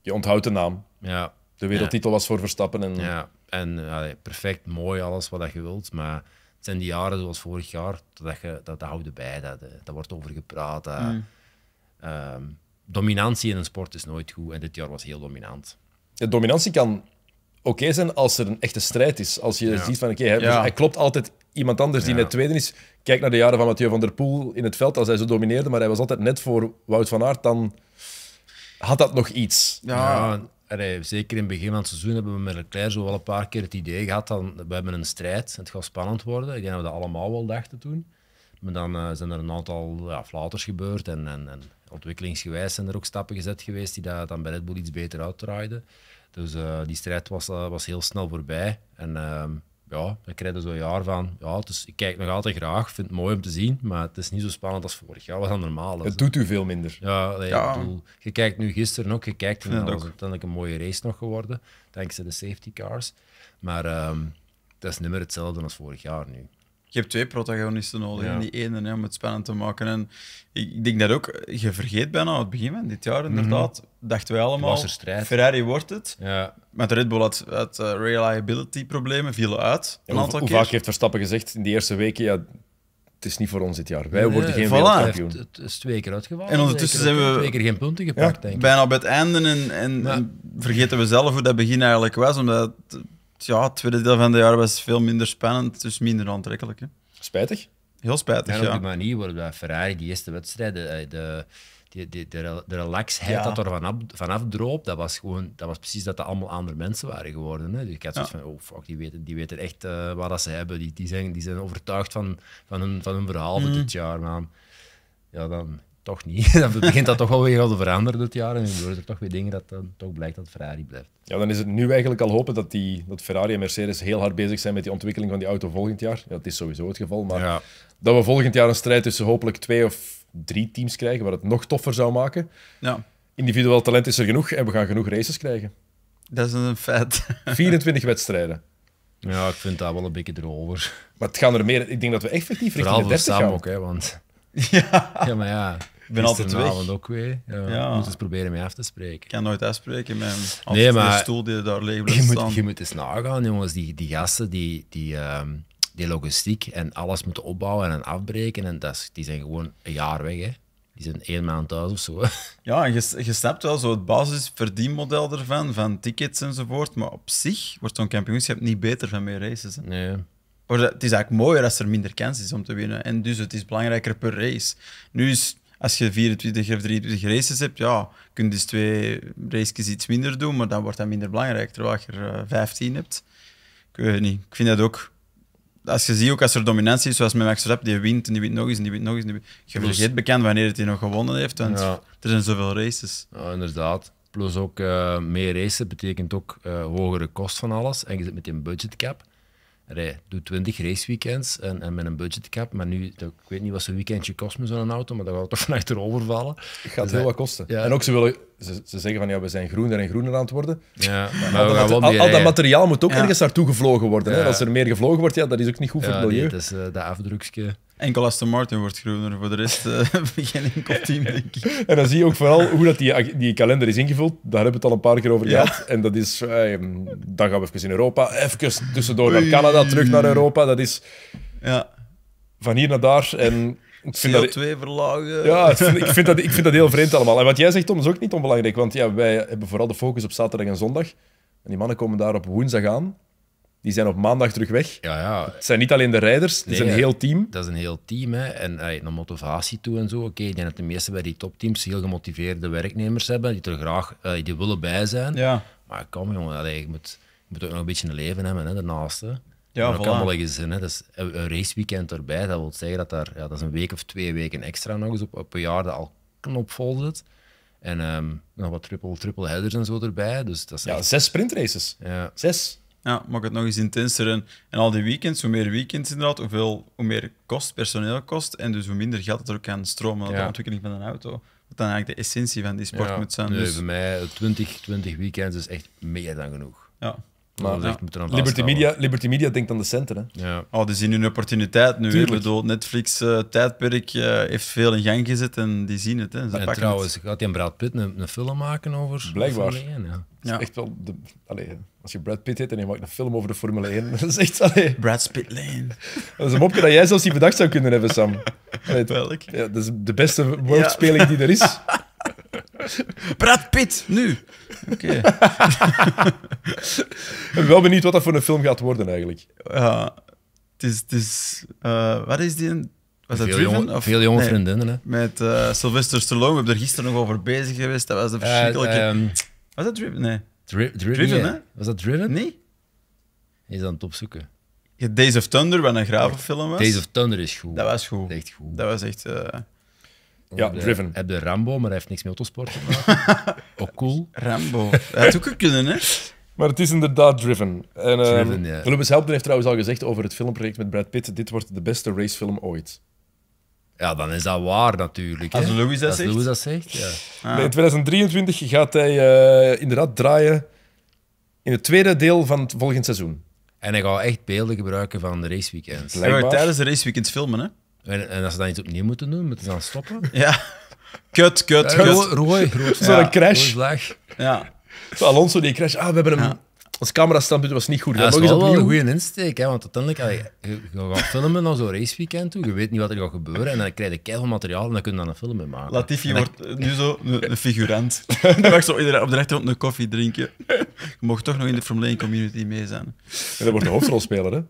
Je onthoudt de naam. Ja. De wereldtitel was voor Verstappen. En... Ja, en perfect, mooi, alles wat je wilt. Maar het zijn die jaren zoals vorig jaar, dat, je, dat, dat houdt erbij. Dat, dat wordt over gepraat. Mm. Ehm, dominantie in een sport is nooit goed en dit jaar was heel dominant. De dominantie kan Oké zijn als er een echte strijd is. Als je ziet van, oké, hij, dus hij, klopt altijd iemand anders die net tweede is. Kijk naar de jaren van Mathieu van der Poel in het veld, als hij zo domineerde, maar hij was altijd net voor Wout van Aert, dan had dat nog iets. Ja, zeker in het begin van het seizoen hebben we met Leclerc zo wel een paar keer het idee gehad dat we hebben een strijd Het gaat spannend worden. Ik denk dat we dat allemaal wel dachten toen. Maar dan eh, zijn er een aantal ja, gebeurd en, en, en, ontwikkelingsgewijs zijn er ook stappen gezet geweest die dat dan bij Red Bull iets beter uitdraaiden. Dus eh, die strijd was, eh, was heel snel voorbij. En uh, ja, dan krijg je zo'n jaar van, ja, dus ik kijk nog altijd graag, vind het mooi om te zien, maar het is niet zo spannend als vorig jaar, was dan normaal Het doet u veel minder. Ja, nee, Ik bedoel, je kijkt nu gisteren ook, je kijkt en dat is uiteindelijk een mooie race nog geworden, dankzij de safety cars. Maar um, ehm, dat is niet meer hetzelfde als vorig jaar nu je hebt twee protagonisten nodig en die ene om het spannend te maken. En ik denk dat ook, je vergeet bijna het begin van dit jaar inderdaad, mhm. dachten wij allemaal, Ferrari wordt het. Ja. Met Red Bull had, had eh, reliability problemen, vielen uit een aantal hoe, hoe vaak heeft Verstappen gezegd in die eerste weken, ja, het is niet voor ons dit jaar. Wij worden geen voilà. wereldkampioen. Het, het is twee keer uitgevallen. En ondertussen zijn we twee keer geen punten gepakt, denk ik. Bijna op het einde en, en, vergeten we zelf hoe dat begin eigenlijk was, omdat ja, het tweede deel van het jaar was veel minder spannend, dus minder aantrekkelijk. Hè. Spijtig. Heel spijtig, ja. op die manier waarop Ferrari die eerste wedstrijden, eh, de, de, de, de, relaxheid dat er vanaf, vanaf droop, dat was, gewoon, dat was precies dat dat allemaal andere mensen waren geworden. Hè. Dus ik had zoiets van, oh fuck, die weten, die weten echt eh, wat dat ze hebben. Die, die, zijn, die zijn overtuigd van, van, hun, van hun verhaal mhm. dit jaar. man ja, dan toch niet. Dan begint dat toch wel weer al te veranderen dit jaar. En dan worden er toch weer dingen dat dan toch blijkt dat Ferrari blijft. Ja, dan is het nu eigenlijk al hopen dat, die, dat Ferrari en Mercedes heel hard bezig zijn met die ontwikkeling van die auto volgend jaar. dat is sowieso het geval. Maar ja. dat we volgend jaar een strijd tussen hopelijk twee of drie teams krijgen, waar het nog toffer zou maken. Ja. Individueel talent is er genoeg en we gaan genoeg races krijgen. Dat is een feit. 24 wedstrijden. Ja, ik vind dat wel een beetje erover. Maar het gaan er meer... Ik denk dat we effectief richting Vooral de 30 gaan. Ook, hè, want... ja, maar ja ben altijd weg. ook weer. Ja, Moet eens proberen mee af te spreken. Ik kan nooit afspreken met een stoel die daar leeg blijft je staan. Moet, je moet eens nagaan, jongens. Die, die gasten, die, ehm, die, logistiek en alles moeten opbouwen en afbreken. En dat is, die zijn gewoon een jaar weg, hè. Die zijn één maand thuis of zo. Ja, en je, snapt wel zo het basisverdienmodel ervan, van tickets enzovoort. Maar op zich wordt zo'n kampioenschap niet beter van meer races. Nee. het is eigenlijk mooier als er minder kans is om te winnen. En dus het is belangrijker per race. Nu is als je 24 of 23 races hebt, ja, kun je dus twee races iets minder doen, maar dan wordt dat minder belangrijk. Terwijl je er 15 eh, hebt. Ik weet het niet. Ik vind dat ook als je ziet, ook als er dominantie is, zoals met Max Verstappen, die wint en die wint nog eens en die wint nog eens. Die wint. Je vergeet bekend wanneer het hij nog gewonnen heeft, want ja. er zijn zoveel races. Ja, inderdaad. Plus ook eh, meer races betekent ook eh, hogere kost van alles. En je zit met een budget cap rij. Doe 20 raceweekends en, en met een budgetcap. Maar nu, ik weet niet wat zo'n weekendje kost met zo'n auto, maar dat gaat toch van achterover vallen. Het gaat dus heel wat kosten. En ook ze willen, ze, ze, zeggen van ja, we zijn groener en groener aan het worden. Ja, maar al, al, dat materiaal moet ook ja. ergens naartoe gevlogen worden. Hè? Als er meer gevlogen wordt, ja, dat is ook niet goed voor het milieu. dat is uh, dat afdrukje. Enkel Aston Martin wordt groener, voor de rest eh, begin geen enkel team, denk ik. En dan zie je ook vooral hoe dat die, die kalender is ingevuld. Daar hebben we het al een paar keer over gehad. En dat is, eh, dan gaan we even in Europa, even tussendoor naar Canada, terug naar Europa. Dat is ja. van hier naar daar. En ik vind CO2 dat, verlagen. Ja, ik vind, ik vind, dat, ik vind dat heel vreemd allemaal. En wat jij zegt, Tom, is ook niet onbelangrijk. Want ja, wij hebben vooral de focus op zaterdag en zondag. En die mannen komen daar op woensdag aan. Die zijn op maandag terug weg. Ja, ja. Het zijn niet alleen de rijders, het is een heel team. Dat is een heel team. Hè. En eh, naar motivatie toe en zo. Oké, ik denk dat de meeste bij die topteams heel gemotiveerde werknemers hebben. Die er graag ey, eh, die willen bij zijn. Ja. Maar kom jongen, je, moet, je moet ook nog een beetje een leven hebben hè, daarnaast. Ja, dat voilà. kan wel eens zijn. Hè. Dat is een raceweekend erbij. Dat wil zeggen dat daar, ja, dat is een week of twee weken extra nog eens op, op een jaar dat al knopvol zit. En ehm, nog wat triple, triple headers en zo erbij. Dus dat is ja, zes sprintraces. Ja. Zes. Ja, maak het nog eens intenser. En, en al die weekends, hoe meer weekends inderdaad, hoeveel, hoe meer kost, personeel kost. En dus hoe minder geld dat er ook aan stromen, ja. de ontwikkeling van een auto. Wat dan eigenlijk de essentie van die sport ja. moet zijn. Dus... Nee, bij mij 20, 20 weekends is echt meer dan genoeg. Ja. Liberty, Media, Liberty Media denkt aan de centen. Hè? Ja. Oh, die zien hun opportuniteit nu. Ik bedoel, Netflix eh, tijdperk eh, heeft veel in gang gezet en die zien het. Hè. Ze en trouwens, het. gaat hij en Brad Pitt een, een, film maken over Blijkbaar. Formule 1? Ja. ja. Echt wel de, als je Brad Pitt heet en je maakt een film over de Formule 1, dan is echt... Allez. Brad Pitt Lane. Dat is een mopje dat jij zelfs die bedacht zou kunnen hebben, Sam. Welk? Ja, dat is de beste woordspeling die er is. Brad Pitt, nu. Oké. ik ben wel benieuwd wat dat voor een film gaat worden eigenlijk. Ja, het is. Eh, wat is die? een- Was dat Driven? veel jonge vriendinnen, hè. Met eh, Sylvester Stallone, we hebben er gisteren nog over bezig geweest. Dat was een eh, verschrikkelijke. Ehm, was dat Driven? Nee. Dri- Driven, hè? Was dat Driven? Nee? Hij is aan het opzoeken. Ja, Days of Thunder, wat een grave film was. Days of Thunder is goed. Dat was goed. Echt goed. Dat was echt. Ja, de, Driven. Heb de Rambo, maar hij heeft niks met autosport te Ook cool. Rambo. Dat had ook kunnen, hè? Maar het is inderdaad driven. En, driven, ehm, ja. heeft trouwens al gezegd over het filmproject met Brad Pitt: dit wordt de beste racefilm ooit. Ja, dan is dat waar natuurlijk. Als Louis dat zegt. Louis dat zegt ja. Ah. in 2023 gaat hij eh, inderdaad draaien in het tweede deel van het volgend seizoen. En hij gaat echt beelden gebruiken van de raceweekends. Hij gaat tijdens de raceweekends filmen, hè? En, als ze dat niet opnieuw moeten doen, moeten ze dan stoppen? Ja. Kut, kut, kut. Rooi, Zo Zo'n crash. ja. Zo Alonso die crash. Ah, we hebben hem ons camerastandpunt was niet goed. dat is wel, een goede insteek, hè, want uiteindelijk, je, je gaat filmen naar zo'n raceweekend toe, je weet niet wat er gaat gebeuren, en dan krijg je keihard materiaal en dan kun je dan een film mee maken. Latifi wordt nu zo een, figurant. Die mag zo iedereen op de rechterhand een koffie drinken. Je mocht toch nog in de Formule 1 community mee zijn. En dat wordt de hoofdrolspeler, hè?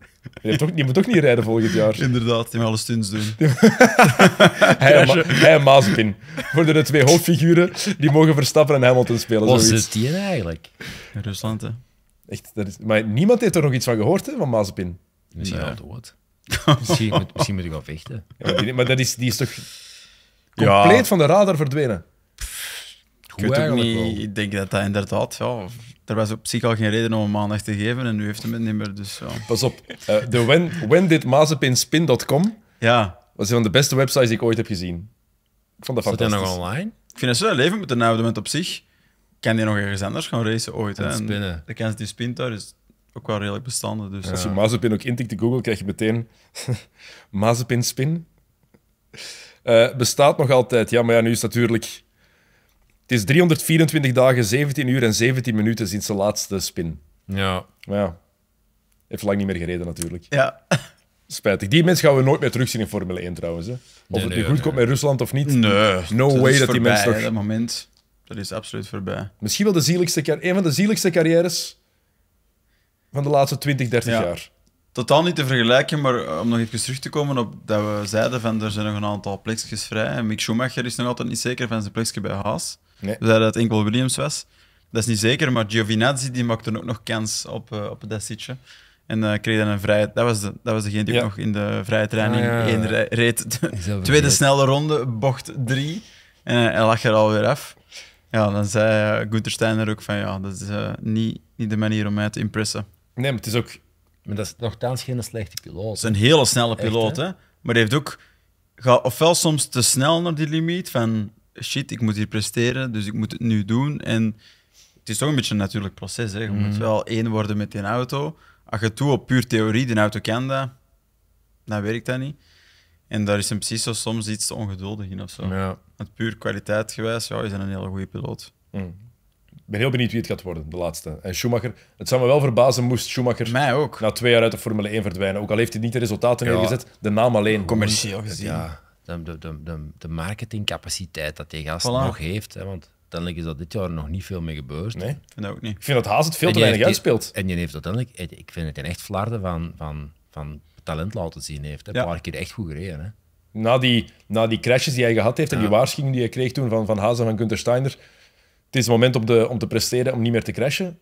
Je, je moet toch niet rijden volgend jaar. Inderdaad, die moet alle stunts doen. hij, en Ma hij en worden de twee hoofdfiguren die mogen Verstappen en Hamilton spelen. Wat zit die eigenlijk? In Rusland, hè? Echt, is, maar niemand heeft er nog iets van gehoord, hè, van Mazepin. Misschien nee. al dood. misschien, moet, misschien moet ik wel vechten. maar, die, maar dat is, die is toch compleet van de radar verdwenen? Goed, ik, niet, wel. ik denk dat dat inderdaad, ja, er was op zich al geen reden om hem maandag te geven en nu heeft hem het niet meer. Dus, ja. Pas op, uh, de when, ja. was een van de beste websites die ik ooit heb gezien. Ik vond dat fantastisch. Is dat nog online? Ik vind dat ze dat leven moeten houden met op zich kan die nog ergens anders gaan racen ooit. spinnen. de kans die spint daar is ook wel redelijk bestanden. Dus. Als je eh. Mazepin ook intikt in Google, krijg je meteen Mazepin spin. Eh, bestaat nog altijd. Ja, maar ja, nu is het natuurlijk... Het is 324 dagen, 17 uur en 17 minuten sinds de laatste spin. Ja. Maar ja, heeft lang niet meer gereden natuurlijk. Ja. Spijtig. Die mensen gaan we nooit meer terugzien in Formule 1 trouwens. Hè. Of het nu goed komt met Rusland of niet. No way dat die mensen Op dat moment. Dat is absoluut voorbij. Misschien wel de zieligste, een van de zieligste carrières van de laatste 20, 30 ja. jaar. Totaal niet te vergelijken, maar eh, om nog even terug te komen op dat we zeiden van er zijn nog een aantal plekjes vrij. Mick Schumacher is nog altijd niet zeker van zijn plekje bij Haas. Nee. We zeiden dat het enkel Williams was. Dat is niet zeker, maar Giovinazzi die maakte ook nog kans op, uh, op dat zitje. En eh, kreeg dan een vrije... Dat was, dat was degene die ook nog in de vrije training ah, reed. De, tweede snelle ronde, bocht drie. En hij lag er alweer af. Ja, dan zei eh, Gunther Steiner ook van ja, dat is eh, niet, niet de manier om mij te impressen. Nee, maar het is ook... Maar dat is nogthans geen slechte piloot. Het is een hele snelle piloot, hè? Maar die heeft ook... ofwel soms te snel naar die limiet van shit, ik moet hier presteren, dus ik moet het nu doen. En het is toch een beetje een natuurlijk proces, hè? Je mhm. moet wel één worden met die auto. Als je toe op puur theorie, die auto kan dan werkt dat niet. En daar is hem precies zo soms iets te ongeduldig in of zo. Ja puur geweest. ja, is een hele goede piloot. Hmm. Ik ben heel benieuwd wie het gaat worden, de laatste. En Schumacher, het zou me wel verbazen moest Schumacher Mij ook. na twee jaar uit de Formule 1 verdwijnen. Ook al heeft hij niet de resultaten neergezet, de naam alleen. Commercieel gezien. Ja, de, de, marketingcapaciteit dat hij gast nog heeft. Hè, want uiteindelijk is dat dit jaar nog niet veel mee gebeurd. Nee, vind ook niet. Ik vind dat Haas het veel te weinig uitspeelt. En je heeft uiteindelijk, ik vind het een echt flarde van, van, van talent laten zien heeft. Een paar keer echt goed gereden. Hè na die, na die crashes die hij gehad heeft en die waarschuwing die hij kreeg toen van, van Hazen van Gunter Steiner, het is het moment om, de, om te presteren, om niet meer te crashen.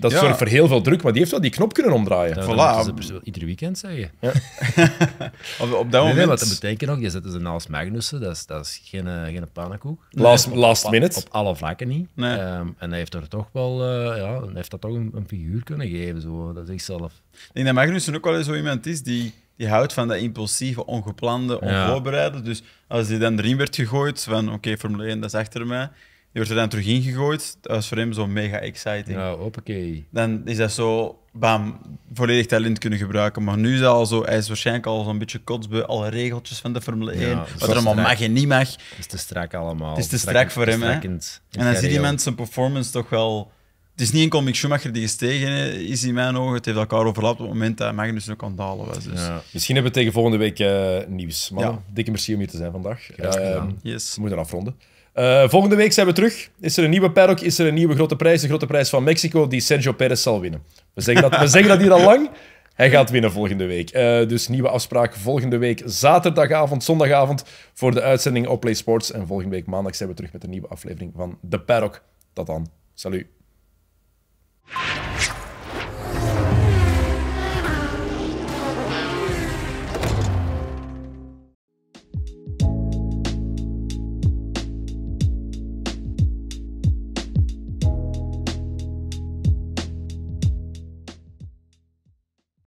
Dat ja. zorgt voor heel veel druk, maar die heeft wel die knop kunnen omdraaien. Dat voilà. iedere ieder weekend zeggen. Ja. op, dat moment... Nee, wat dat betekent ook, je zet ze naast Magnussen, dat is, dat is geen, eh, geen pannenkoek. Last, last minute. Op, alle vlakken niet. Ehm, en hij heeft er toch wel, eh, ja, heeft dat toch een, een, figuur kunnen geven, zo, dat zichzelf. Ik denk dat Magnussen ook wel eens zo iemand is die die houdt van dat impulsieve, ongeplande, onvoorbereide. Dus als hij dan erin werd gegooid, van oké, Formule 1, dat is achter mij. Die wordt er dan terug ingegooid. Dat is voor hem zo mega exciting. Ja, oké. Dan is dat zo, bam, volledig talent kunnen gebruiken. Maar nu is hij, al zo, hij is waarschijnlijk al zo'n beetje kotsbeu. Alle regeltjes van de Formule 1. wat er allemaal mag en niet mag. Het is te strak allemaal. Het is te strak, voor hem. Hè? En dan ziet iemand zijn performance toch wel het is niet een Comic Schumacher die gestegen is in mijn ogen. Het heeft elkaar overlapt op het moment dat Magnus ook aan dalen was. Dus. Ja. Misschien hebben we tegen volgende week eh, nieuws. Maar ja. dikke merci om hier te zijn vandaag. Uh, We moeten afronden. Eh, volgende week zijn we terug. Is er een nieuwe paddock? Is er een nieuwe grote prijs? De grote prijs van Mexico die Sergio Perez zal winnen. We zeggen dat, we zeggen dat hier al lang. Hij gaat winnen volgende week. dus nieuwe afspraak volgende week zaterdagavond, zondagavond voor de uitzending op Play Sports. En volgende week maandag zijn we terug met een nieuwe aflevering van De Paddock. Tot dan. Salut. you